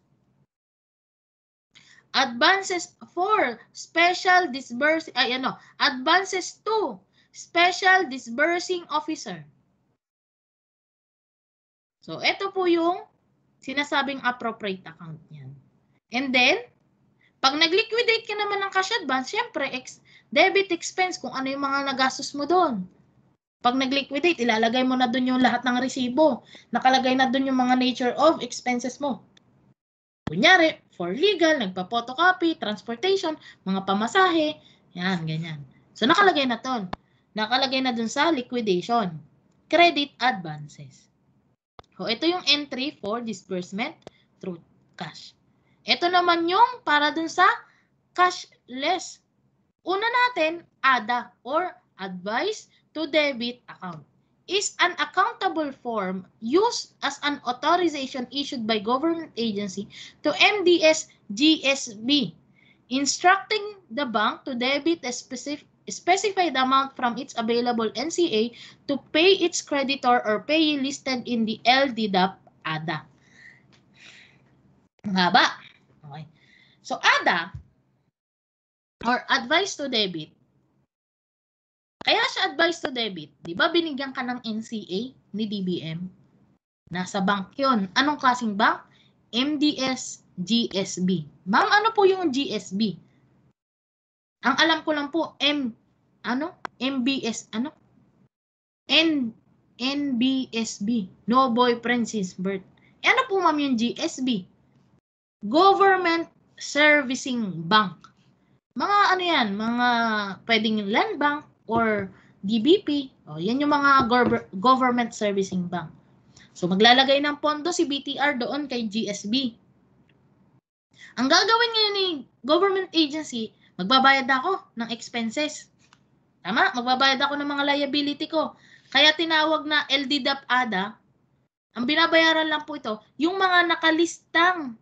[SPEAKER 1] Advances for special disburse ay ano, advances 2. special disbursing officer. So, ito po yung sinasabing appropriate account niyan. And then, pag nag-liquidate ka naman ng cash advance, syempre, ex debit expense kung ano yung mga nagastos mo doon. Pag nag-liquidate, ilalagay mo na doon yung lahat ng resibo. Nakalagay na doon yung mga nature of expenses mo. Kunyari, for legal, nagpa-photocopy, transportation, mga pamasahe, yan, ganyan. So nakalagay na ton. Nakalagay na doon sa liquidation. Credit advances. So ito yung entry for disbursement through cash. Ito naman yung para doon sa cashless. Una natin, ADA or Advice to debit account is an accountable form used as an authorization issued by government agency to MDS GSB, instructing the bank to debit a specific specified amount from its available NCA to pay its creditor or payee listed in the LDAP. ADA. Nga ba? Okay. So ADA or advice to debit Kaya sa advice to debit, di ba binigyan ka ng NCA ni DBM? Nasa bank yon. Anong klaseng bank? MDS, GSB. Ma'am, ano po yung GSB? Ang alam ko lang po, M, ano? MBS, ano? N, NBSB. No boyfriend since birth. Eh, e ano po ma'am yung GSB? Government Servicing Bank. Mga ano yan, mga pwedeng land bank, or DBP. oh, yan yung mga government servicing bank. So maglalagay ng pondo si BTR doon kay GSB. Ang gagawin ngayon ni government agency, magbabayad ako ng expenses. Tama, magbabayad ako ng mga liability ko. Kaya tinawag na LDDAP ADA, ang binabayaran lang po ito, yung mga nakalistang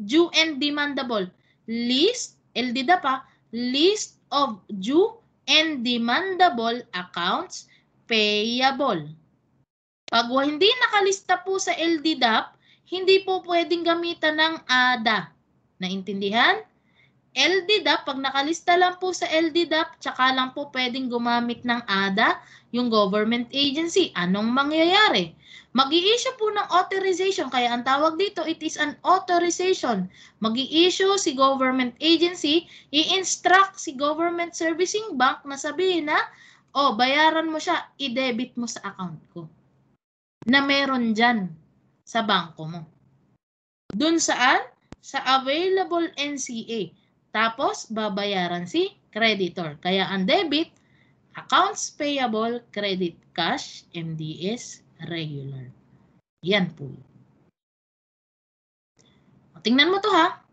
[SPEAKER 1] due and demandable. List, LDDAP ha, list of due and demandable accounts payable. Pag hindi nakalista po sa LDDAP, hindi po pwedeng gamitan ng ADA. Naintindihan? LDDAP, pag nakalista lang po sa LDDAP, tsaka lang po pwedeng gumamit ng ADA, yung government agency. Anong mangyayari? mag i issue po ng authorization. Kaya ang tawag dito, it is an authorization. mag i issue si government agency, i-instruct si government servicing bank na sabihin na, o, oh, bayaran mo siya, i-debit mo sa account ko. Na meron dyan sa banko mo. Doon saan? Sa available NCA. Tapos, babayaran si creditor. Kaya ang debit, accounts payable, credit cash, MDS, regular. Yan po.
[SPEAKER 2] O, tingnan mo to ha.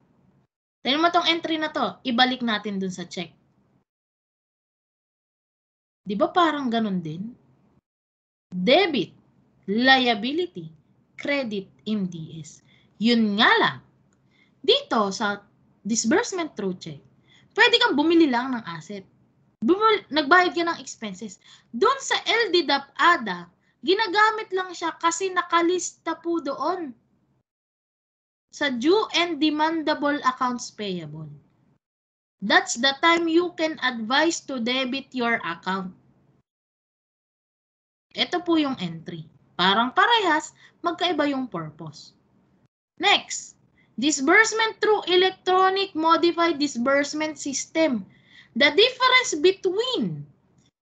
[SPEAKER 2] Tingnan mo tong entry na to. Ibalik natin dun sa check. Di ba parang ganun din? Debit, liability, credit,
[SPEAKER 1] MDS. Yun nga lang. Dito sa disbursement through check, pwede kang bumili lang ng asset. Bumili, nagbayad ka ng expenses. Doon sa LDDAP ADA, Ginagamit lang siya kasi nakalista po doon sa due and demandable accounts payable. That's the time you can advise to debit your account. Ito po yung entry. Parang parehas, magkaiba yung purpose. Next, disbursement through electronic modified disbursement system. The difference between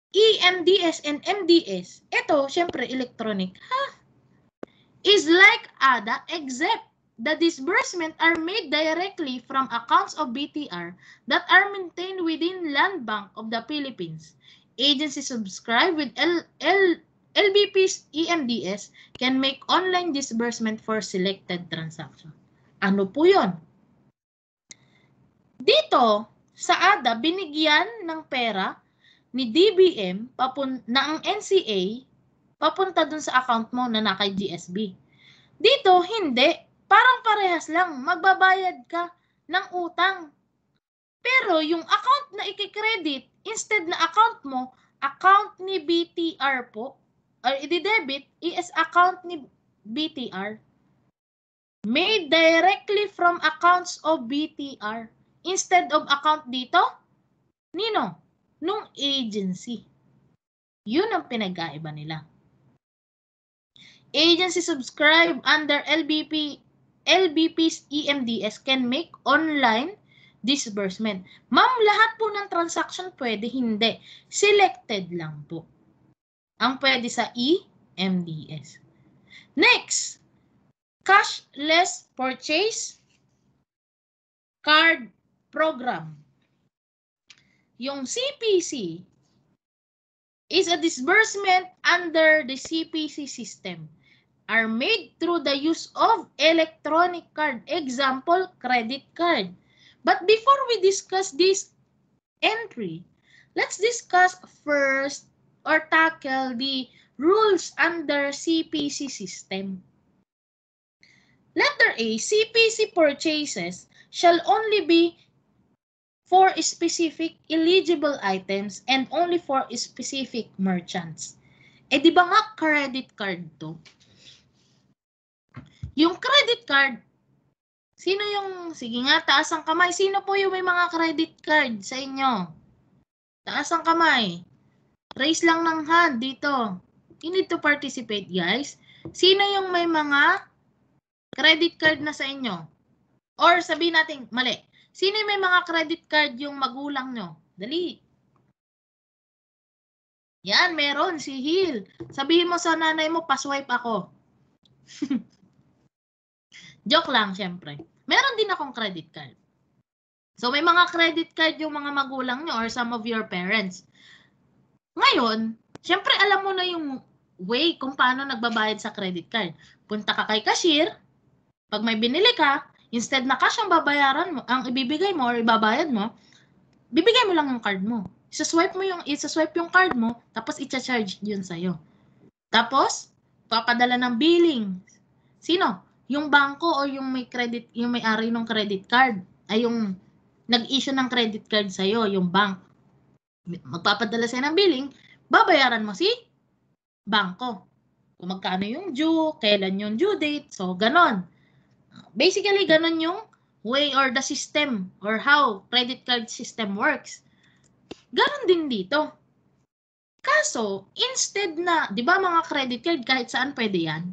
[SPEAKER 1] EMDS and MDS, ito, syempre, electronic, ha? Is like ADA except the disbursement are made directly from accounts of BTR that are maintained within Land Bank of the Philippines. Agencies subscribed with L L LBP's EMDS can make online disbursement for selected transaction. Ano po yon? Dito, sa ADA, binigyan ng pera ni DBM papun na ang NCA papunta dun sa account mo na naka GSB. Dito, hindi. Parang parehas lang. Magbabayad ka ng utang. Pero yung account na ikikredit, instead na account mo, account ni BTR po, or i-debit is account ni BTR. Made directly from accounts of BTR instead of account dito? Nino? nung agency. Yun ang pinagkaiba nila. Agency subscribe under LBP LBP's EMDS can make online disbursement. Ma'am, lahat po ng transaction pwede, hindi. Selected lang po. Ang pwede sa EMDS. Next, cashless purchase card program. Yung CPC is a disbursement under the CPC system are made through the use of electronic card, example, credit card. But before we discuss this entry, let's discuss first or tackle the rules under CPC system. Letter A, CPC purchases shall only be for specific eligible items and only for specific merchants. Eh di ba nga credit card to? Yung credit card, sino yung, sige nga, taas ang kamay. Sino po yung may mga credit card sa inyo? Taas ang kamay. Raise lang ng hand dito. You need to participate, guys. Sino yung may mga credit card na sa inyo? Or sabihin natin, mali, Sino may mga credit card yung magulang nyo? Dali. Yan, meron si Hil. Sabihin mo sa nanay mo, paswipe ako. Joke lang, syempre. Meron din akong credit card. So, may mga credit card yung mga magulang nyo or some of your parents. Ngayon, syempre alam mo na yung way kung paano nagbabayad sa credit card. Punta ka kay cashier, pag may binili ka, Instead na cash ang babayaran mo, ang ibibigay mo or ibabayad mo, bibigay mo lang yung card mo. Isa-swipe mo yung, isa-swipe yung card mo, tapos i-charge yun sa'yo. Tapos, papadala ng billing. Sino? Yung bangko o yung may credit, yung may-ari ng credit card. Ay yung nag-issue ng credit card sa'yo, yung bank. Magpapadala sa'yo ng billing, babayaran mo si bangko. Kung magkano yung due, kailan yung due date, so ganon. Basically, ganun yung way or the system or how credit card system works. Ganon din dito. Kaso, instead na, di ba mga credit card kahit saan pwede yan?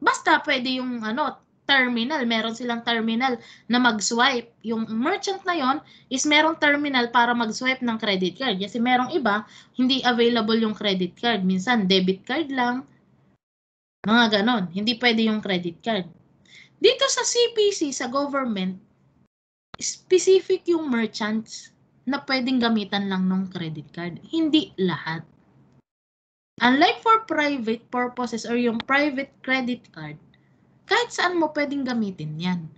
[SPEAKER 1] Basta pwede yung ano, terminal, meron silang terminal na mag-swipe. Yung merchant na yon is merong terminal para mag-swipe ng credit card. Kasi merong iba, hindi available yung credit card. Minsan, debit card lang. Mga ganon. Hindi pwede yung credit card. Dito sa CPC, sa government, specific yung merchants na pwedeng gamitan lang ng credit card. Hindi lahat. Unlike for private purposes or yung private credit card, kahit saan mo pwedeng gamitin yan.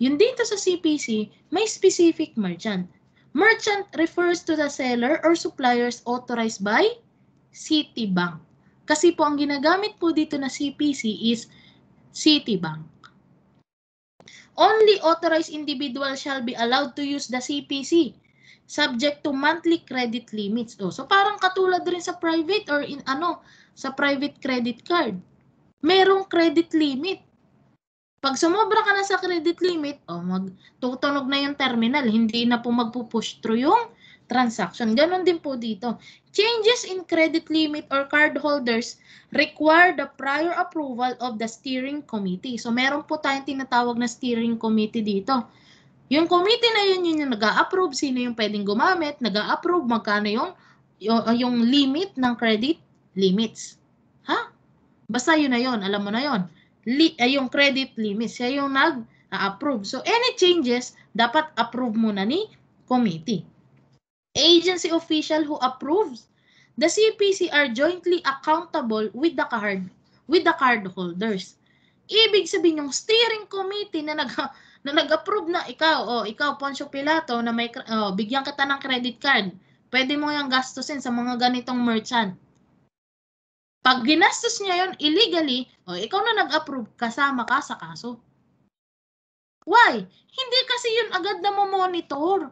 [SPEAKER 1] Yung dito sa CPC, may specific merchant. Merchant refers to the seller or suppliers authorized by Citibank. Kasi po ang ginagamit po dito na CPC is Citibank. Only authorized individual shall be allowed to use the CPC subject to monthly credit limits. Oh, so parang katulad rin sa private or in ano, sa private credit card. Merong credit limit. Pag sumobra ka na sa credit limit, oh, mag tutunog na yung terminal, hindi na po magpupush through yung transaction. Ganon din po dito. Changes in credit limit or cardholders require the prior approval of the steering committee. So meron po tayong tinatawag na steering committee dito. Yung committee na yun, yun yung nag-a-approve, sino yung pwedeng gumamit, nag-a-approve, magkano yung, yung, yung limit ng credit limits. Ha? Basta yun na yun, alam mo na yun. Li, uh, yung credit limits, siya yung nag-approve. a So any changes, dapat approve muna ni committee agency official who approves the CPC are jointly accountable with the card with the card holders. Ibig sabihin yung steering committee na nag na nag-approve na ikaw o oh, ikaw Poncio Pilato na may oh, bigyan kita ng credit card. Pwede mo yung gastusin sa mga ganitong merchant. Pag ginastos niya yon illegally, o oh, ikaw na nag-approve kasama ka sa kaso. Why? Hindi kasi yun agad na mo monitor.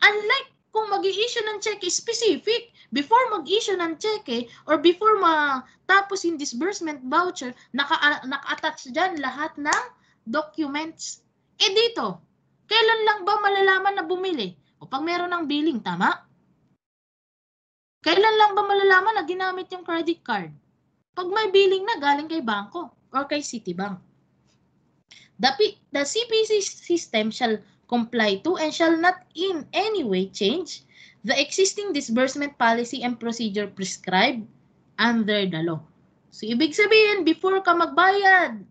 [SPEAKER 1] Unlike kung mag issue ng cheque specific, before mag-issue ng cheque or before matapos yung disbursement voucher, naka, naka-attach dyan lahat ng documents. E dito, kailan lang ba malalaman na bumili? O pag meron ng billing, tama? Kailan lang ba malalaman na ginamit yung credit card? Pag may billing na galing kay banko or kay Citibank. The, P the CPC system shall comply to, and shall not in any way change the existing disbursement policy and procedure prescribed under the law. So, ibig sabihin, before ka magbayad,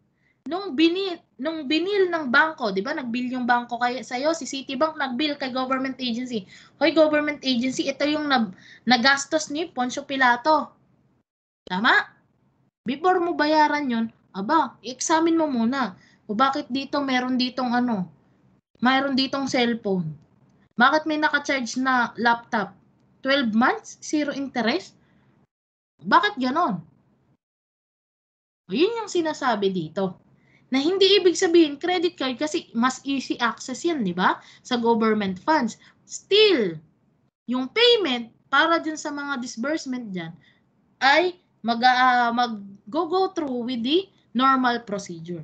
[SPEAKER 1] nung binil, nung binil ng bangko, 'di ba? Nagbill yung bangko kay sa iyo, si Citibank nagbill kay government agency. Hoy, government agency, ito yung nab, nagastos ni Poncio Pilato. Tama? Before mo bayaran 'yon, aba, i-examine mo muna. O bakit dito meron ditong ano, mayroon ditong cellphone. Bakit may naka-charge na laptop? 12 months, zero interest? Bakit ganon? O yun yung sinasabi dito. Na hindi ibig sabihin credit card kasi mas easy access yan, di ba? Sa government funds. Still, yung payment para dyan sa mga disbursement dyan ay mag, uh, ah, mag go, go through with the normal procedure.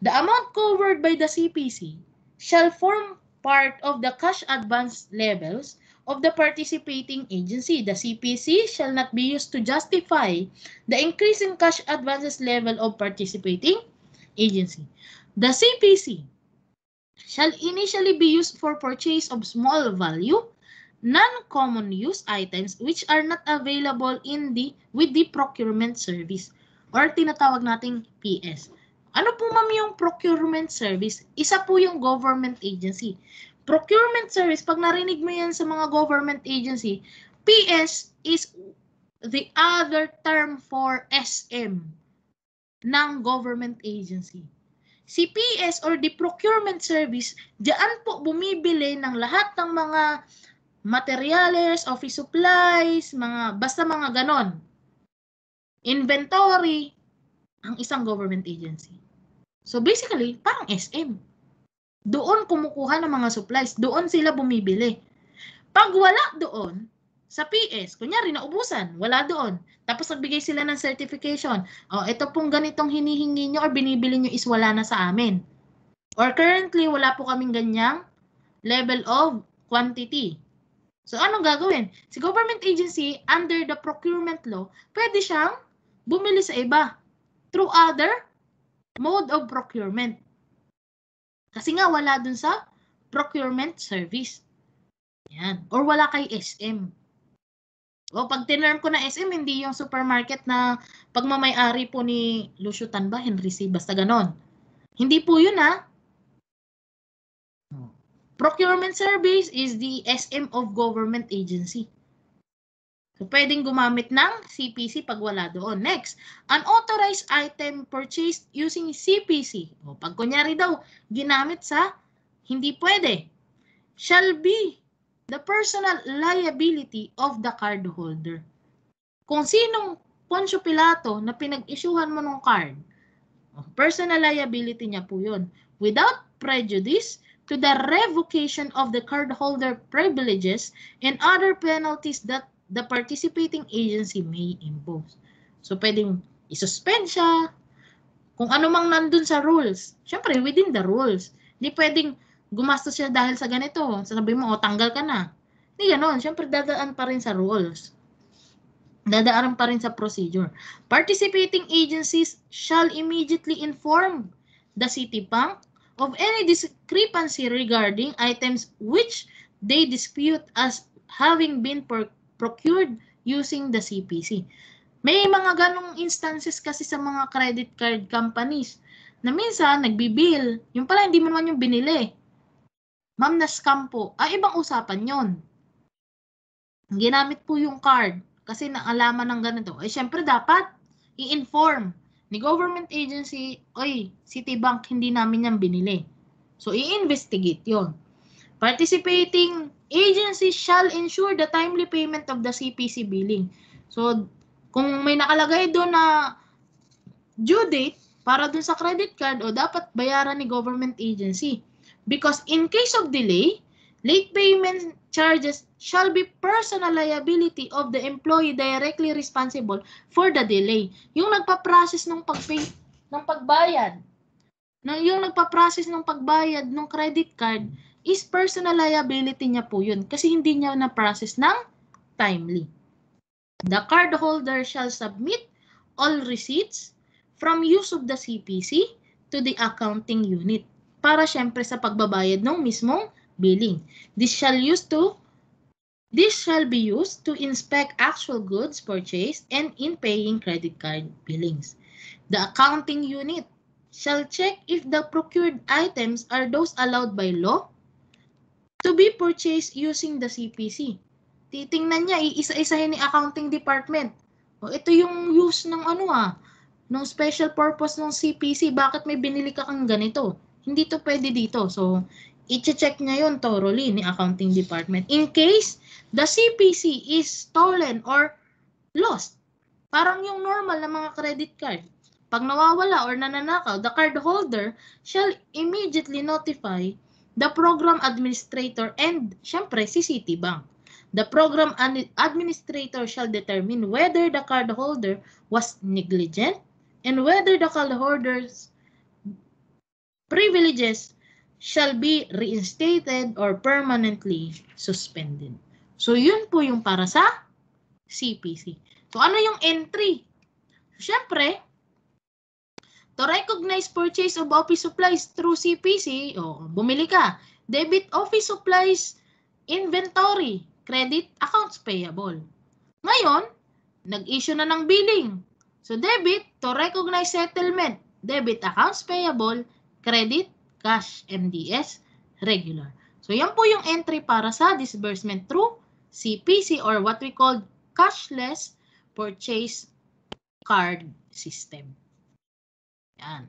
[SPEAKER 1] The amount covered by the CPC shall form part of the cash advance levels of the participating agency. The CPC shall not be used to justify the increase in cash advances level of participating agency. The CPC shall initially be used for purchase of small value, non-common use items which are not available in the with the procurement service or tinatawag nating PS. Ano po ma'am yung procurement service? Isa po yung government agency. Procurement service, pag narinig mo yan sa mga government agency, PS is the other term for SM ng government agency. Si PS or the procurement service, diyan po bumibili ng lahat ng mga materials, office supplies, mga basta mga ganon. Inventory, ang isang government agency. So basically, parang SM. Doon kumukuha ng mga supplies. Doon sila bumibili. Pag wala doon, sa PS, kunyari naubusan, wala doon. Tapos nagbigay sila ng certification. O, oh, ito pong ganitong hinihingi nyo or binibili nyo is wala na sa amin. Or currently, wala po kaming ganyang level of quantity. So, anong gagawin? Si government agency, under the procurement law, pwede siyang bumili sa iba through other mode of procurement. Kasi nga wala dun sa procurement service. Yan. Or wala kay SM. O pag tinerm ko na SM, hindi yung supermarket na pagmamayari po ni Lucio Tan ba, Henry C. Basta ganon. Hindi po yun ha. Ah. Procurement service is the SM of government agency. So, pwedeng gumamit ng CPC pag wala doon. Next, unauthorized item purchased using CPC. O, pag kunyari daw, ginamit sa hindi pwede. Shall be the personal liability of the cardholder. Kung sinong Poncio Pilato na pinag-isyuhan mo ng card, personal liability niya po yun. Without prejudice to the revocation of the cardholder privileges and other penalties that the participating agency may impose. So, pwedeng isuspend siya, kung ano mang nandun sa rules. Siyempre, within the rules. Hindi pwedeng gumastos siya dahil sa ganito. Sasabihin mo, o, oh, tanggal ka na. Hindi ganon. Siyempre, dadaan pa rin sa rules. Dadaan pa rin sa procedure. Participating agencies shall immediately inform the city bank of any discrepancy regarding items which they dispute as having been procured using the CPC. May mga ganong instances kasi sa mga credit card companies na minsan nagbibil. Yung pala, hindi mo naman yung binili. Ma'am, na-scam po. Ah, ibang usapan yon. Ginamit po yung card kasi naalaman ng ganito. Eh, syempre dapat i-inform ni government agency, oy, Citibank, hindi namin yan binili. So, i-investigate yon. Participating agency shall ensure the timely payment of the CPC billing. So, kung may nakalagay doon na due date para doon sa credit card o dapat bayaran ni government agency. Because in case of delay, late payment charges shall be personal liability of the employee directly responsible for the delay. Yung nagpa-process ng pagpay ng pagbayad, ng yung nagpa-process ng pagbayad ng credit card, is personal liability niya po yun kasi hindi niya na-process ng timely. The cardholder shall submit all receipts from use of the CPC to the accounting unit para syempre sa pagbabayad ng mismong billing. This shall use to This shall be used to inspect actual goods purchased and in paying credit card billings. The accounting unit shall check if the procured items are those allowed by law to be purchased using the CPC. Titingnan niya, iisa-isahin ni accounting department. O, oh, ito yung use ng ano ah, ng special purpose ng CPC, bakit may binili ka kang ganito? Hindi to pwede dito. So, i-check niya yun thoroughly ni accounting department. In case the CPC is stolen or lost, parang yung normal na mga credit card. Pag nawawala or nananakaw, the cardholder shall immediately notify the program administrator, and siyempre si Citibank. The program administrator shall determine whether the cardholder was negligent and whether the cardholder's privileges shall be reinstated or permanently suspended. So, yun po yung para sa CPC. So, ano yung entry? Siyempre, To recognize purchase of office supplies through CPC, oh, bumili ka. Debit office supplies, inventory, credit, accounts payable. Ngayon, nag-issue na ng billing. So debit, to recognize settlement, debit accounts payable, credit, cash, MDS, regular. So yan po yung entry para sa disbursement through CPC or what we call cashless purchase card system. Yan.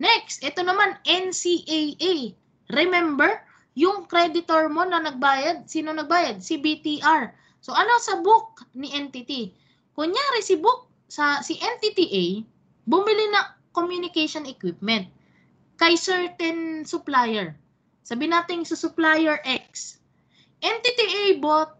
[SPEAKER 1] Next, ito naman NCAA. Remember, yung creditor mo na nagbayad, sino nagbayad? Si BTR. So ano sa book ni entity? Kunyari si book sa si entity A, bumili na communication equipment kay certain supplier. Sabi natin sa supplier X. Entity A bought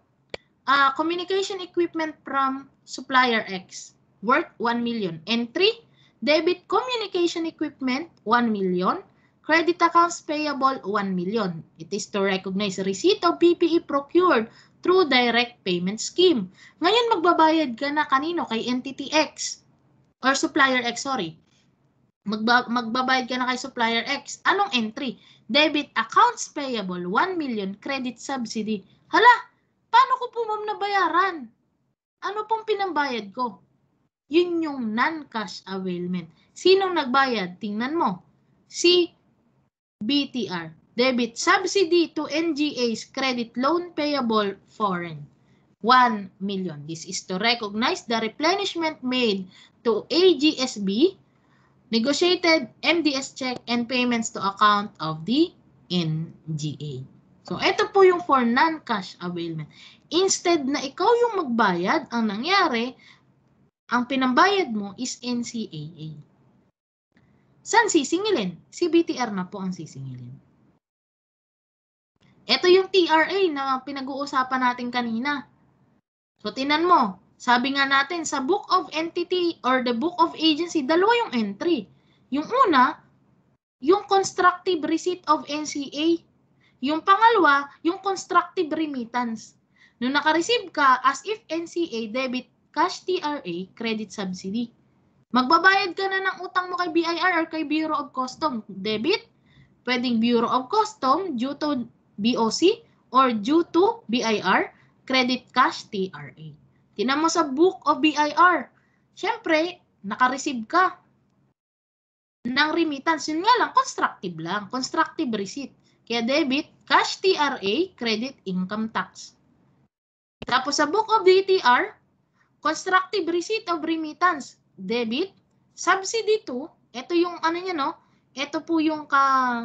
[SPEAKER 1] uh, communication equipment from supplier X worth 1 million. Entry, Debit communication equipment, 1 million. Credit accounts payable, 1 million. It is to recognize receipt of PPE procured through direct payment scheme. Ngayon, magbabayad ka na kanino? Kay Entity X or Supplier X, sorry. Magba magbabayad ka na kay Supplier X. Anong entry? Debit accounts payable, 1 million credit subsidy. Hala, paano ko po ma'am nabayaran? Ano pong pinambayad ko? Yun yung non-cash availment. Sinong nagbayad? Tingnan mo. Si BTR. Debit subsidy to NGA's credit loan payable foreign. 1 million. This is to recognize the replenishment made to AGSB, negotiated MDS check, and payments to account of the NGA. So, ito po yung for non-cash availment. Instead na ikaw yung magbayad, ang nangyari, ang pinambayad mo is NCAA. Saan sisingilin? Si BTR na po ang sisingilin. Ito yung TRA na pinag-uusapan natin kanina. So tinan mo, sabi nga natin sa Book of Entity or the Book of Agency, dalawa yung entry. Yung una, yung constructive receipt of NCA. Yung pangalawa, yung constructive remittance. Nung naka-receive ka as if NCA debit cash TRA, credit subsidy. Magbabayad ka na ng utang mo kay BIR or kay Bureau of Custom, debit, pwedeng Bureau of Custom due to BOC or due to BIR, credit cash TRA. Tinan mo sa book of BIR. Siyempre, nakareceive ka ng remittance. Yun nga lang, constructive lang. Constructive receipt. Kaya debit, cash TRA, credit income tax. Tapos sa book of DTR, Constructive receipt of remittance, debit. Subsidy to, ito yung ano niya no, ito po yung ka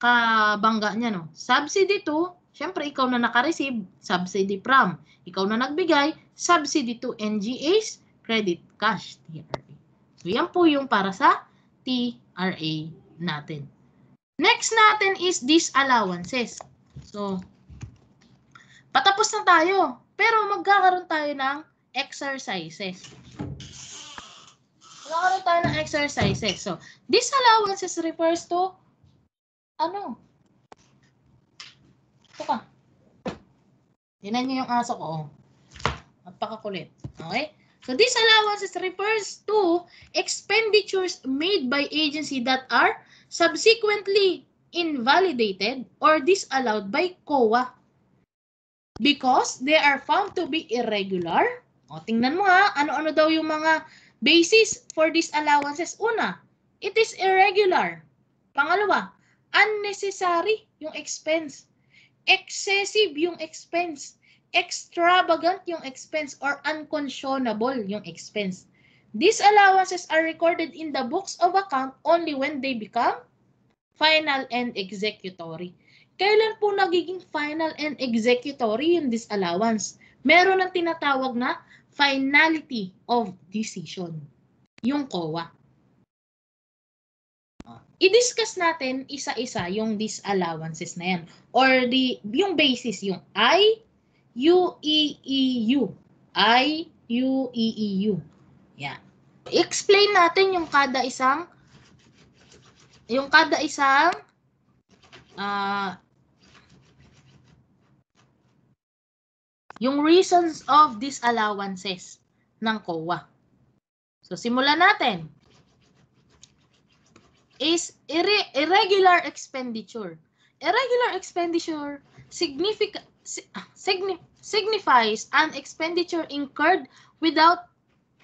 [SPEAKER 1] kabangga niya no. Subsidy to, syempre ikaw na naka-receive, subsidy from. Ikaw na nagbigay, subsidy to NGAs, credit cash, TRA. So yan po yung para sa TRA natin. Next natin is disallowances. So, patapos na tayo. Pero magkakaroon tayo ng exercises. Magkakaroon tayo ng exercises. So, this allowances refers to ano? Ito ka. Tinan niyo yung aso ko. Oh. Napakakulit. Okay? So, this allowances refers to expenditures made by agency that are subsequently invalidated or disallowed by COA. Because they are found to be irregular. O, tingnan mo ha, ano-ano daw yung mga basis for these allowances. Una, it is irregular. Pangalawa, unnecessary yung expense. Excessive yung expense. Extravagant yung expense or unconscionable yung expense. These allowances are recorded in the books of account only when they become final and executory kailan po nagiging final and executory yung disallowance? Meron ang tinatawag na finality of decision, yung COA. I-discuss natin isa-isa yung disallowances na yan. Or the, yung basis, yung I, U, E, E, U. I, U, E, E, U. Yan. Explain natin yung kada isang yung kada isang uh, yung reasons of these allowances ng COA. So, simulan natin. Is irre irregular expenditure. Irregular expenditure signific ah, signifies an expenditure incurred without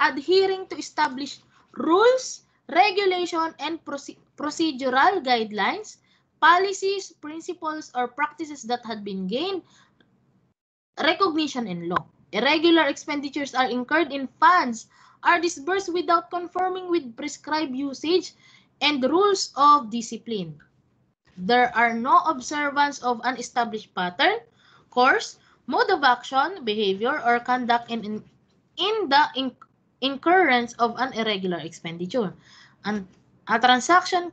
[SPEAKER 1] adhering to established rules, regulation, and proce procedural guidelines, policies, principles, or practices that had been gained recognition in law. Irregular expenditures are incurred in funds are disbursed without conforming with prescribed usage and rules of discipline. There are no observance of an established pattern, course, mode of action, behavior, or conduct in, in, in the in, incurrence of an irregular expenditure. And a transaction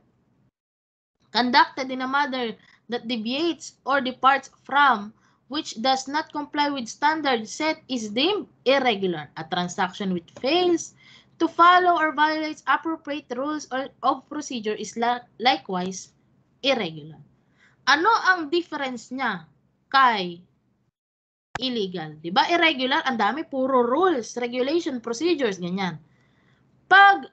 [SPEAKER 1] conducted in a manner that deviates or departs from which does not comply with standard set is deemed irregular. A transaction which fails to follow or violates appropriate rules or, of procedure is likewise irregular. Ano ang difference niya kay illegal? 'Di ba irregular ang dami puro rules, regulation,
[SPEAKER 2] procedures ganyan. Pag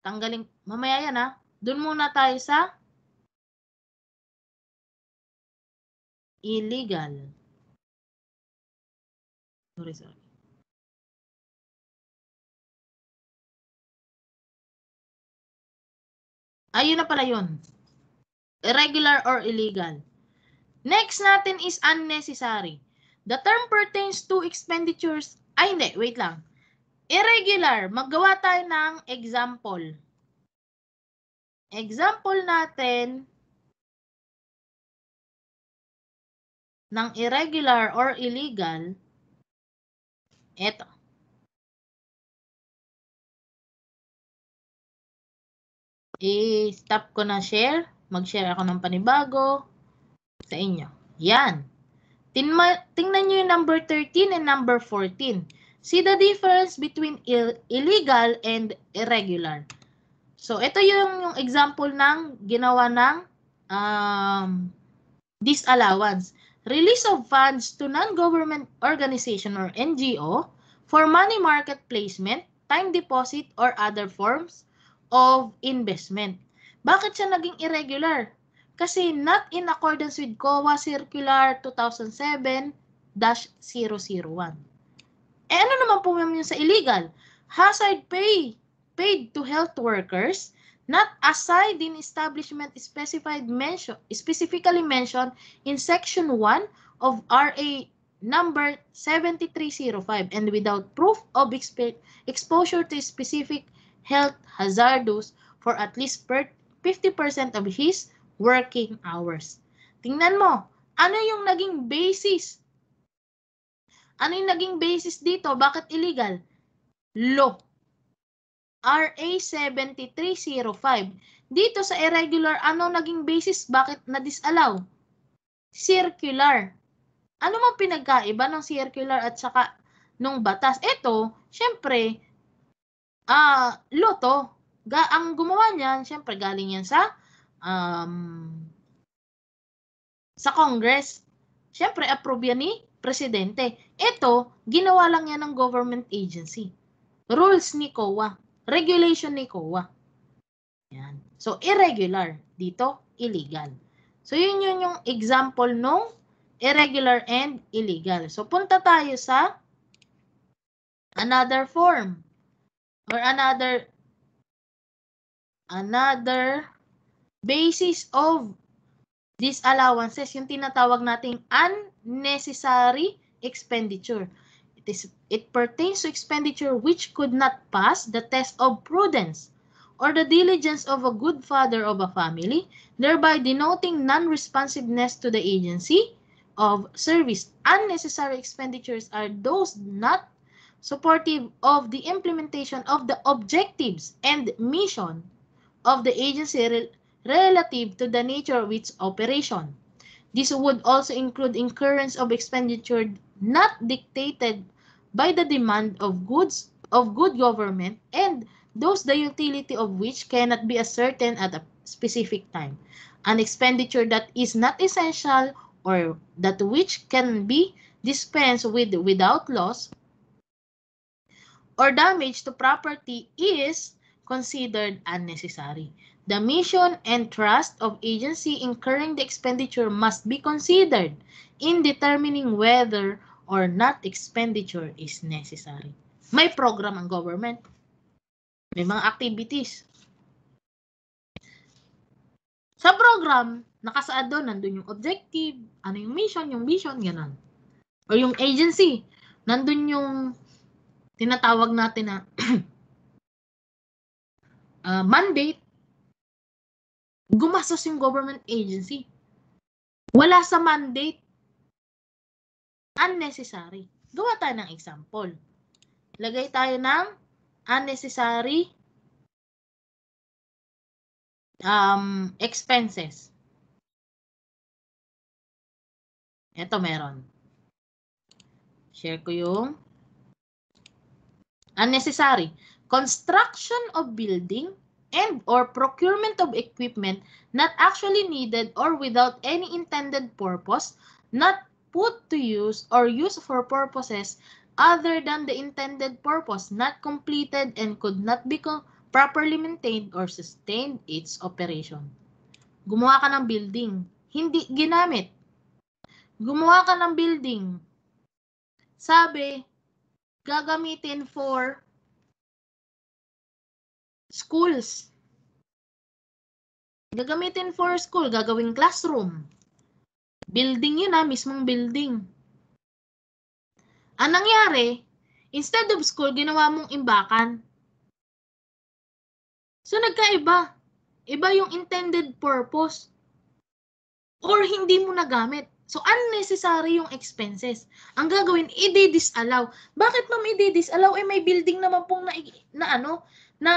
[SPEAKER 2] tanggalin mamaya yan ha. Doon muna tayo sa illegal. Rizal. Ayun ah, na pala yun. Irregular or illegal. Next natin is
[SPEAKER 1] unnecessary. The term pertains to expenditures. Ay, hindi. Wait lang.
[SPEAKER 2] Irregular. Maggawa tayo ng example. Example natin ng irregular or illegal Eto. I-stop ko na share. Mag-share ako ng panibago sa inyo. Yan.
[SPEAKER 1] Tinma tingnan nyo yung number 13 and number 14. See the difference between Ill illegal and irregular. So, ito yung, yung example ng ginawa ng um, disallowance release of funds to non-government organization or NGO for money market placement, time deposit, or other forms of investment. Bakit siya naging irregular? Kasi not in accordance with COA Circular 2007-001. Eh ano naman po yung sa illegal? Hazard pay paid to health workers not aside in establishment specified mention specifically mentioned in section 1 of RA number 7305 and without proof of exp exposure to specific health hazardous for at least 50% of his working hours. Tingnan mo, ano yung naging basis? Ano yung naging basis dito? Bakit illegal? Law. RA7305. Dito sa irregular, ano naging basis? Bakit na-disallow? Circular. Ano mang pinagkaiba ng circular at saka nung batas? Ito, syempre, ah, uh, loto. Ga ang gumawa niyan, syempre galing yan sa um, sa Congress. Syempre, approve yan ni Presidente. Ito, ginawa lang yan ng government agency. Rules ni COA. Regulation ni COA. Yan. So, irregular. Dito, illegal. So, yun yun yung example nung irregular and illegal. So, punta tayo sa another form or another another basis of disallowances, yung tinatawag nating unnecessary expenditure. It, is, it pertains to expenditure which could not pass the test of prudence or the diligence of a good father of a family, thereby denoting non-responsiveness to the agency of service. Unnecessary expenditures are those not supportive of the implementation of the objectives and mission of the agency relative to the nature of its operation. This would also include incurrence of expenditure not dictated by the demand of goods of good government and those the utility of which cannot be ascertained at a specific time. An expenditure that is not essential or that which can be dispensed with without loss or damage to property is considered unnecessary. The mission and trust of agency incurring the expenditure must be considered in determining whether or not expenditure is necessary. May program ang government. May mga activities. Sa program, nakasaad doon, nandun yung objective, ano yung mission, yung vision, ganun.
[SPEAKER 2] Or yung agency, nandun yung tinatawag natin na uh, mandate, gumastos yung government agency. Wala sa mandate unnecessary. Gawa tayo ng example. Lagay tayo ng unnecessary um, expenses. Ito meron. Share ko yung unnecessary.
[SPEAKER 1] Construction of building and or procurement of equipment not actually needed or without any intended purpose, not put to use or used for purposes other than the intended purpose, not completed and could not be properly maintained or sustained its operation. Gumawa ka ng building, hindi ginamit. Gumawa ka ng
[SPEAKER 2] building, sabi, gagamitin for schools. Gagamitin for school, gagawing classroom. Building yun ah, mismong building. Ang nangyari, instead of school, ginawa mong imbakan. So nagkaiba. Iba yung intended
[SPEAKER 1] purpose. Or hindi mo nagamit. So unnecessary yung expenses. Ang gagawin, i-disallow. Bakit ma'am i-disallow? Eh may building naman pong na, na ano, na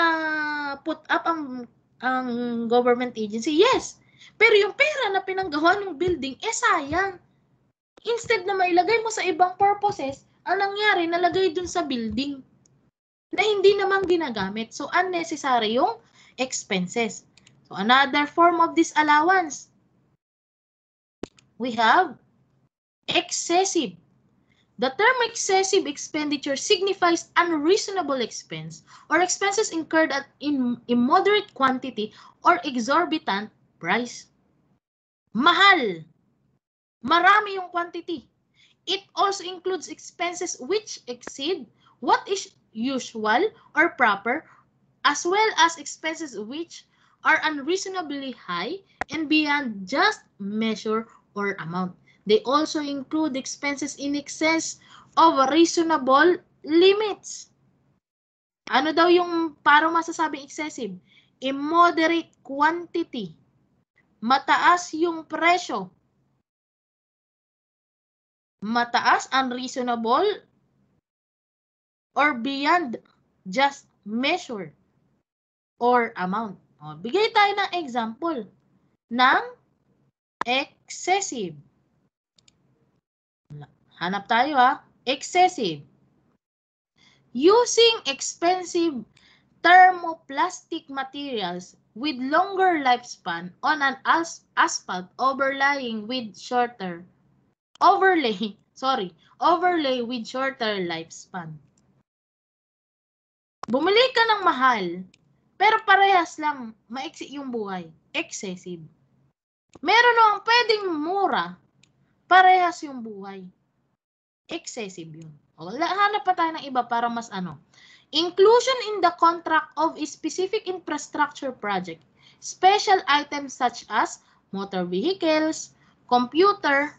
[SPEAKER 1] put up ang ang government agency. Yes, pero yung pera na pinanggawa ng building, eh sayang. Instead na mailagay mo sa ibang purposes, ang nangyari, nalagay dun sa building na hindi naman ginagamit. So, unnecessary yung expenses. So, another form of this allowance, we have excessive. The term excessive expenditure signifies unreasonable expense or expenses incurred at in immoderate quantity or exorbitant price. Mahal. Marami yung quantity. It also includes expenses which exceed what is usual or proper as well as expenses which are unreasonably high and beyond just measure or amount. They also include expenses in excess of reasonable limits. Ano daw yung parang masasabing excessive? Immoderate quantity
[SPEAKER 2] Mataas yung presyo. Mataas, unreasonable, or beyond
[SPEAKER 1] just measure or amount. O, bigay tayo ng example ng excessive. Hanap tayo ha. Excessive. Using expensive thermoplastic materials with longer lifespan on an as asphalt overlaying with shorter overlay, sorry, overlay with shorter lifespan. Bumili ka ng mahal, pero parehas lang maiksi yung buhay. Excessive. Meron ang pwedeng mura, parehas yung buhay. Excessive yun. O, hanap pa tayo ng iba para mas ano, Inclusion in the contract of a specific infrastructure project. Special items such as motor vehicles, computer,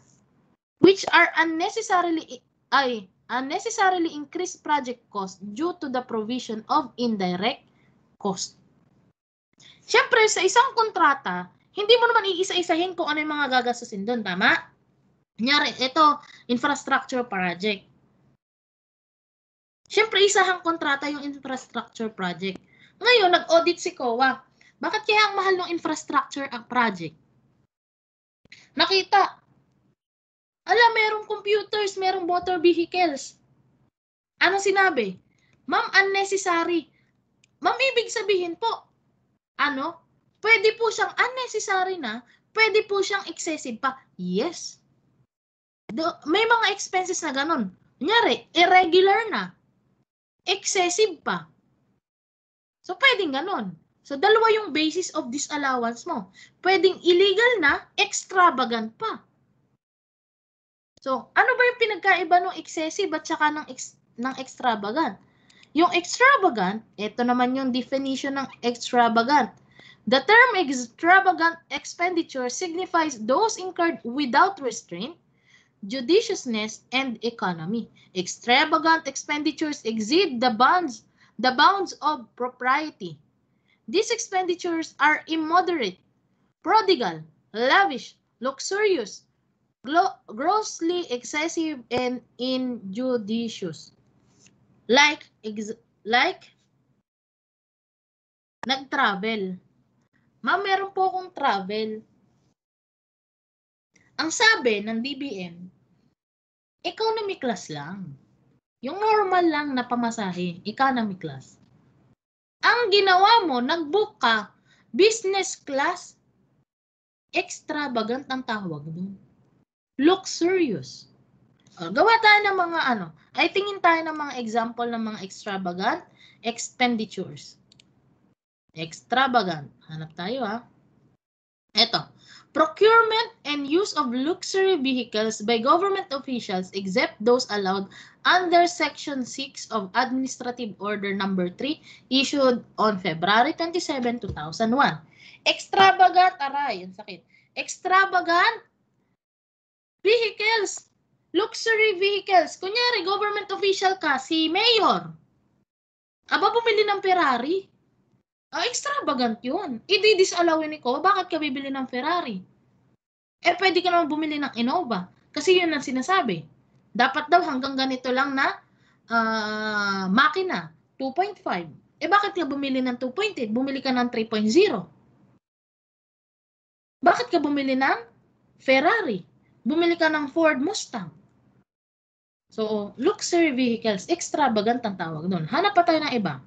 [SPEAKER 1] which are unnecessarily ay, unnecessarily increase project cost due to the provision of indirect cost. Siyempre, sa isang kontrata, hindi mo naman iisa-isahin kung ano yung mga gagastusin doon, tama? Kunyari, ito, infrastructure project. Siyempre, isahang kontrata yung infrastructure project. Ngayon, nag-audit si COA. Bakit kaya ang mahal ng infrastructure ang project? Nakita. Ala, merong computers, merong motor vehicles. Ano sinabi? Ma'am, unnecessary. Ma'am, ibig sabihin po, ano, pwede po siyang unnecessary na, pwede po siyang excessive pa. Yes. Do, may mga expenses na ganun. Kunyari, irregular na excessive pa. So, pwedeng ganun. So, dalawa yung basis of disallowance mo. Pwedeng illegal na, extravagant pa. So, ano ba yung pinagkaiba ng excessive at saka ng, ex ng extravagant? Yung extravagant, ito naman yung definition ng extravagant. The term extravagant expenditure signifies those incurred without restraint judiciousness, and economy. Extravagant expenditures exceed the bounds, the bounds of propriety. These expenditures are immoderate, prodigal, lavish, luxurious, grossly excessive, and injudicious. Like, ex like,
[SPEAKER 2] nag-travel. Ma'am, meron po akong travel. Ang sabi ng DBM,
[SPEAKER 1] economy class lang. Yung normal lang na pamasahe, economy class. Ang ginawa mo, nag-book ka, business class, extravagant ang tawag doon. Luxurious. O, gawa tayo ng mga ano, ay tingin tayo ng mga example ng mga extravagant expenditures. Extravagant. Hanap tayo ha. Ito. Procurement and use of luxury vehicles by government officials except those allowed under Section 6 of Administrative Order Number 3 issued on February 27, 2001. Extravagant, aray, sakit. Extravagant vehicles, luxury vehicles. Kunyari, government official ka, si mayor. Aba, bumili ng Ferrari. Ah, extravagant yun. I-disallowin ko, bakit ka bibili ng Ferrari? Eh, pwede ka naman bumili ng Innova. Kasi yun ang sinasabi. Dapat daw hanggang ganito lang na uh, makina, 2.5. Eh, bakit ka bumili ng 2.8? Bumili ka ng 3.0. Bakit ka bumili ng Ferrari? Bumili ka ng Ford Mustang. So, luxury vehicles, extravagant ang tawag doon. Hanap pa tayo ng iba.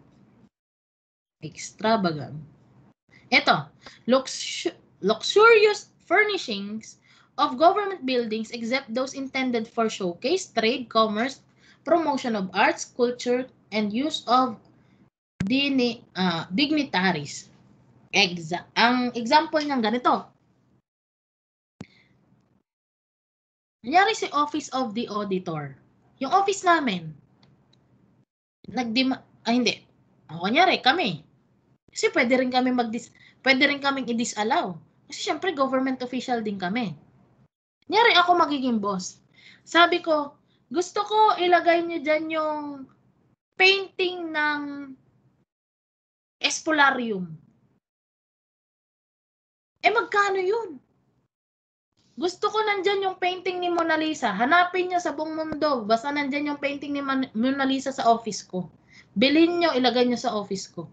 [SPEAKER 1] Extravagant. Ito, luxu luxurious furnishings of government buildings except those intended for showcase, trade, commerce, promotion of arts, culture, and use of dini, uh, dignitaries. Exa ang example ng
[SPEAKER 2] ganito. Nangyari si Office of the Auditor. Yung office namin, nagdima, ah hindi,
[SPEAKER 1] o, kanyari kami, kasi pwede rin kami mag pwede rin kaming i-disallow. Kasi syempre government official din kami. Nyari ako magiging boss. Sabi
[SPEAKER 2] ko, gusto ko ilagay niyo diyan yung painting ng Espolarium. Eh magkano 'yun? Gusto ko nandyan yung painting ni Mona Lisa. Hanapin niyo
[SPEAKER 1] sa buong mundo. Basta nandyan yung painting ni Mona Lisa sa office ko. Bilhin niyo, ilagay niyo sa office ko.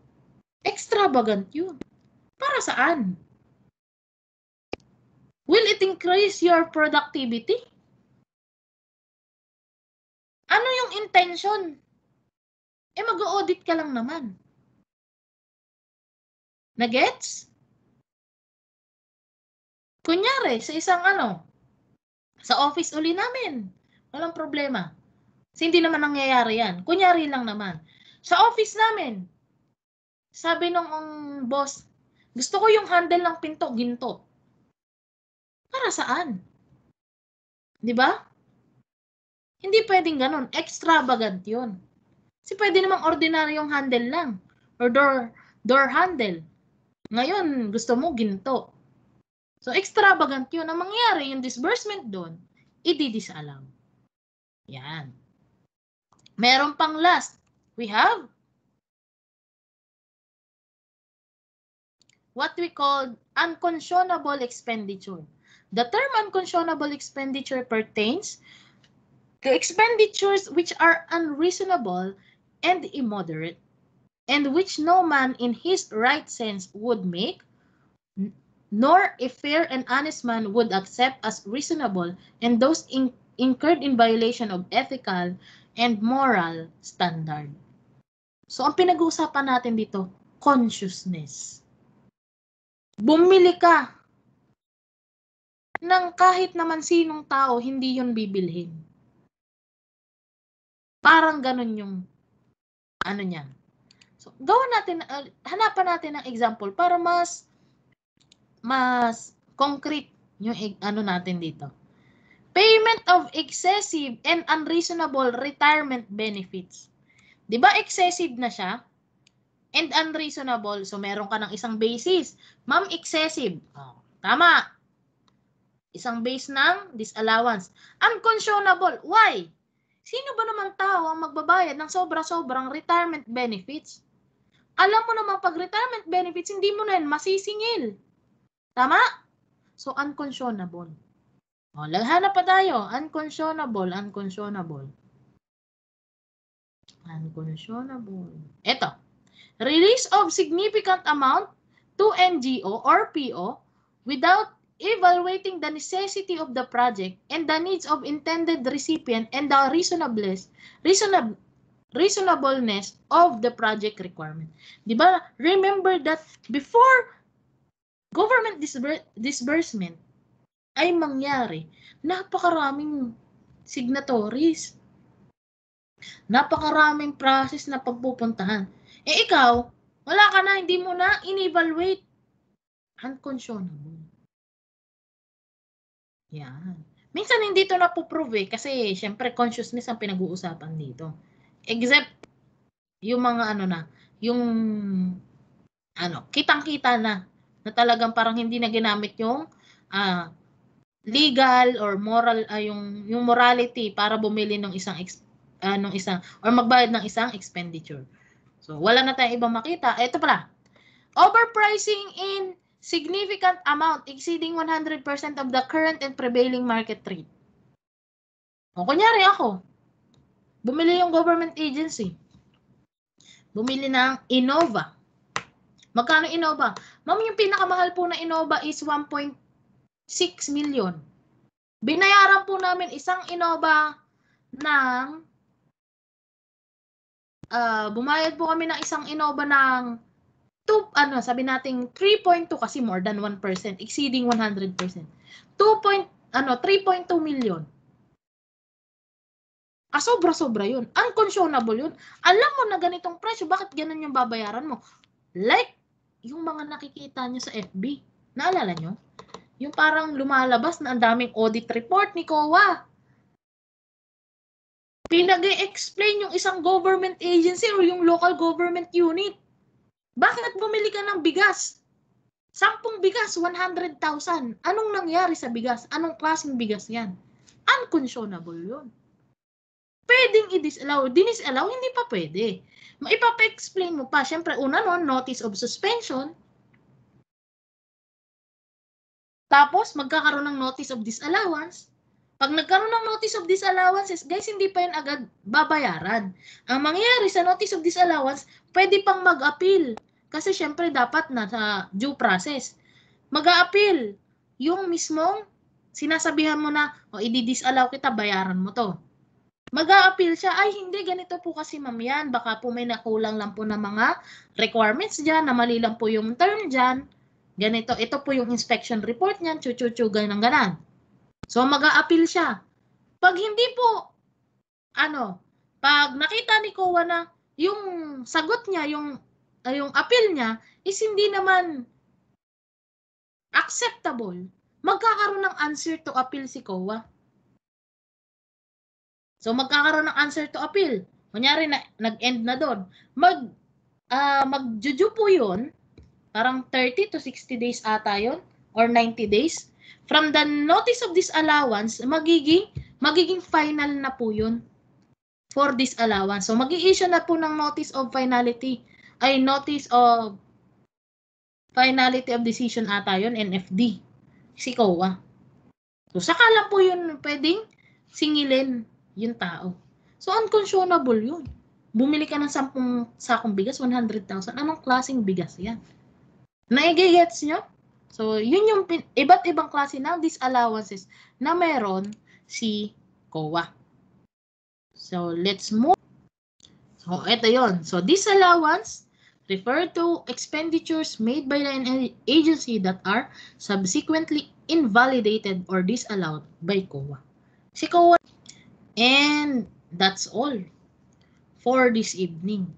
[SPEAKER 1] Extravagant yun. Para saan?
[SPEAKER 2] Will it increase your productivity? Ano yung intention? Eh mag-audit ka lang naman. Nagets? Kunyari, sa isang ano, sa office uli namin,
[SPEAKER 1] walang problema. Kasi hindi naman nangyayari yan. Kunyari lang naman. Sa office namin,
[SPEAKER 2] sabi nung um, boss, gusto ko yung handle ng pinto, ginto. Para saan? Di ba?
[SPEAKER 1] Hindi pwedeng ganun. Extravagant yun. Kasi pwede namang ordinaryong handle lang. Or door, door handle. Ngayon, gusto mo ginto. So, extravagant yun. Ang mangyari, yung disbursement doon, i-disallow.
[SPEAKER 2] Yan. Meron pang last. We have what we call unconscionable expenditure. The term unconscionable expenditure pertains
[SPEAKER 1] to expenditures which are unreasonable and immoderate, and which no man in his right sense would make, nor a fair and honest man would accept as reasonable, and those in incurred in violation of ethical and moral standard. So, ang pinag-uusapan natin dito, consciousness bumili ka
[SPEAKER 2] ng kahit naman sinong tao, hindi yun bibilhin. Parang ganun yung ano niya.
[SPEAKER 1] So, gawin natin, uh, hanapan natin ng example para mas mas concrete yung e, ano natin dito. Payment of excessive and unreasonable retirement benefits. 'Di ba excessive na siya? and unreasonable. So, meron ka ng isang basis. Ma'am, excessive. Oh, tama. Isang base ng disallowance. Unconscionable. Why? Sino ba namang tao ang magbabayad ng sobra-sobrang retirement benefits? Alam mo naman pag retirement benefits, hindi mo na yan masisingil. Tama? So, unconscionable. Oh, laghanap pa tayo. Unconscionable, unconscionable. Unconscionable. Ito. Release of significant amount to NGO or PO without evaluating the necessity of the project and the needs of intended recipient and the reasonableness, reasonab reasonableness of the project requirement. Diba? Remember that before government disbur disbursement ay mangyari, napakaraming signatories. Napakaraming process na pagpupuntahan. Eh
[SPEAKER 2] ikaw, wala ka
[SPEAKER 1] na, hindi mo na in-evaluate. Unconscionable. Yan. Minsan hindi ito napuprove eh, kasi syempre consciousness ang pinag-uusapan dito. Except yung mga ano na, yung ano, kitang-kita na na talagang parang hindi na ginamit yung uh, legal or moral uh, yung yung morality para bumili ng isang ex, uh, ah, ng isang or magbayad ng isang expenditure. So, wala na tayong ibang makita. Ito pala. Overpricing in significant amount exceeding 100% of the current and prevailing market rate. O, kunyari ako, bumili yung government agency. Bumili ng Innova. Magkano Innova? Ma'am, yung pinakamahal po na Innova is 1.6 million. Binayaran po namin isang Innova ng uh, bumayad po kami ng isang Innova ng 2, ano, sabi nating 3.2 kasi more than 1%, exceeding 100%. 2. Point, ano, 3.2 million. Ah, sobra-sobra yun. Unconscionable yun. Alam mo na ganitong presyo, bakit ganun yung babayaran mo? Like, yung mga nakikita nyo sa FB, naalala nyo? Yung parang lumalabas na ang daming audit report ni COA pinag explain yung isang government agency or yung local government unit. Bakit bumili ka ng bigas? Sampung bigas, 100,000. Anong nangyari sa bigas? Anong klaseng bigas yan? Unconscionable yun. Pwedeng i-disallow. Dinisallow, hindi pa pwede. Maipapa-explain mo pa. Siyempre, una nun, notice of suspension. Tapos, magkakaroon ng notice of disallowance. Pag nagkaroon ng notice of disallowances, guys, hindi pa yun agad babayaran. Ang mangyayari sa notice of disallowance, pwede pang mag-appeal. Kasi syempre dapat na sa due process. Mag-a-appeal yung mismong sinasabihan mo na, o oh, i-disallow kita, bayaran mo to. mag appeal siya, ay hindi, ganito po kasi ma'am yan. Baka po may nakulang lang po na mga requirements dyan, na mali lang po yung term dyan. Ganito, ito po yung inspection report niyan, chuchuchu, ganang ganan. So mag-a-appeal siya. Pag hindi po ano, pag nakita ni Kowa na yung sagot niya, yung uh, yung appeal niya is hindi naman acceptable, magkakaroon ng answer to appeal si Kowa. So magkakaroon ng answer to appeal. Kunyari na, nag-end na doon. Mag uh, magjuju po yun, Parang 30 to 60 days ata 'yon or 90 days. From the notice of disallowance, magiging, magiging final na po yun for disallowance. So, mag issue na po ng notice of finality, ay notice of finality of decision ata yun, NFD, si COA. So, saka lang po yun pwedeng singilin yung tao. So, unconscionable yun. Bumili ka ng 10 sakong bigas, 100,000. Anong klaseng bigas yan? Naigigets nyo? So, yun yung pin- iba't ibang klase ng disallowances na meron si COA. So, let's move. So, ito yon. So, disallowance refer to expenditures made by an agency that are subsequently invalidated or disallowed by COA. Si COA.
[SPEAKER 2] And that's all for this evening.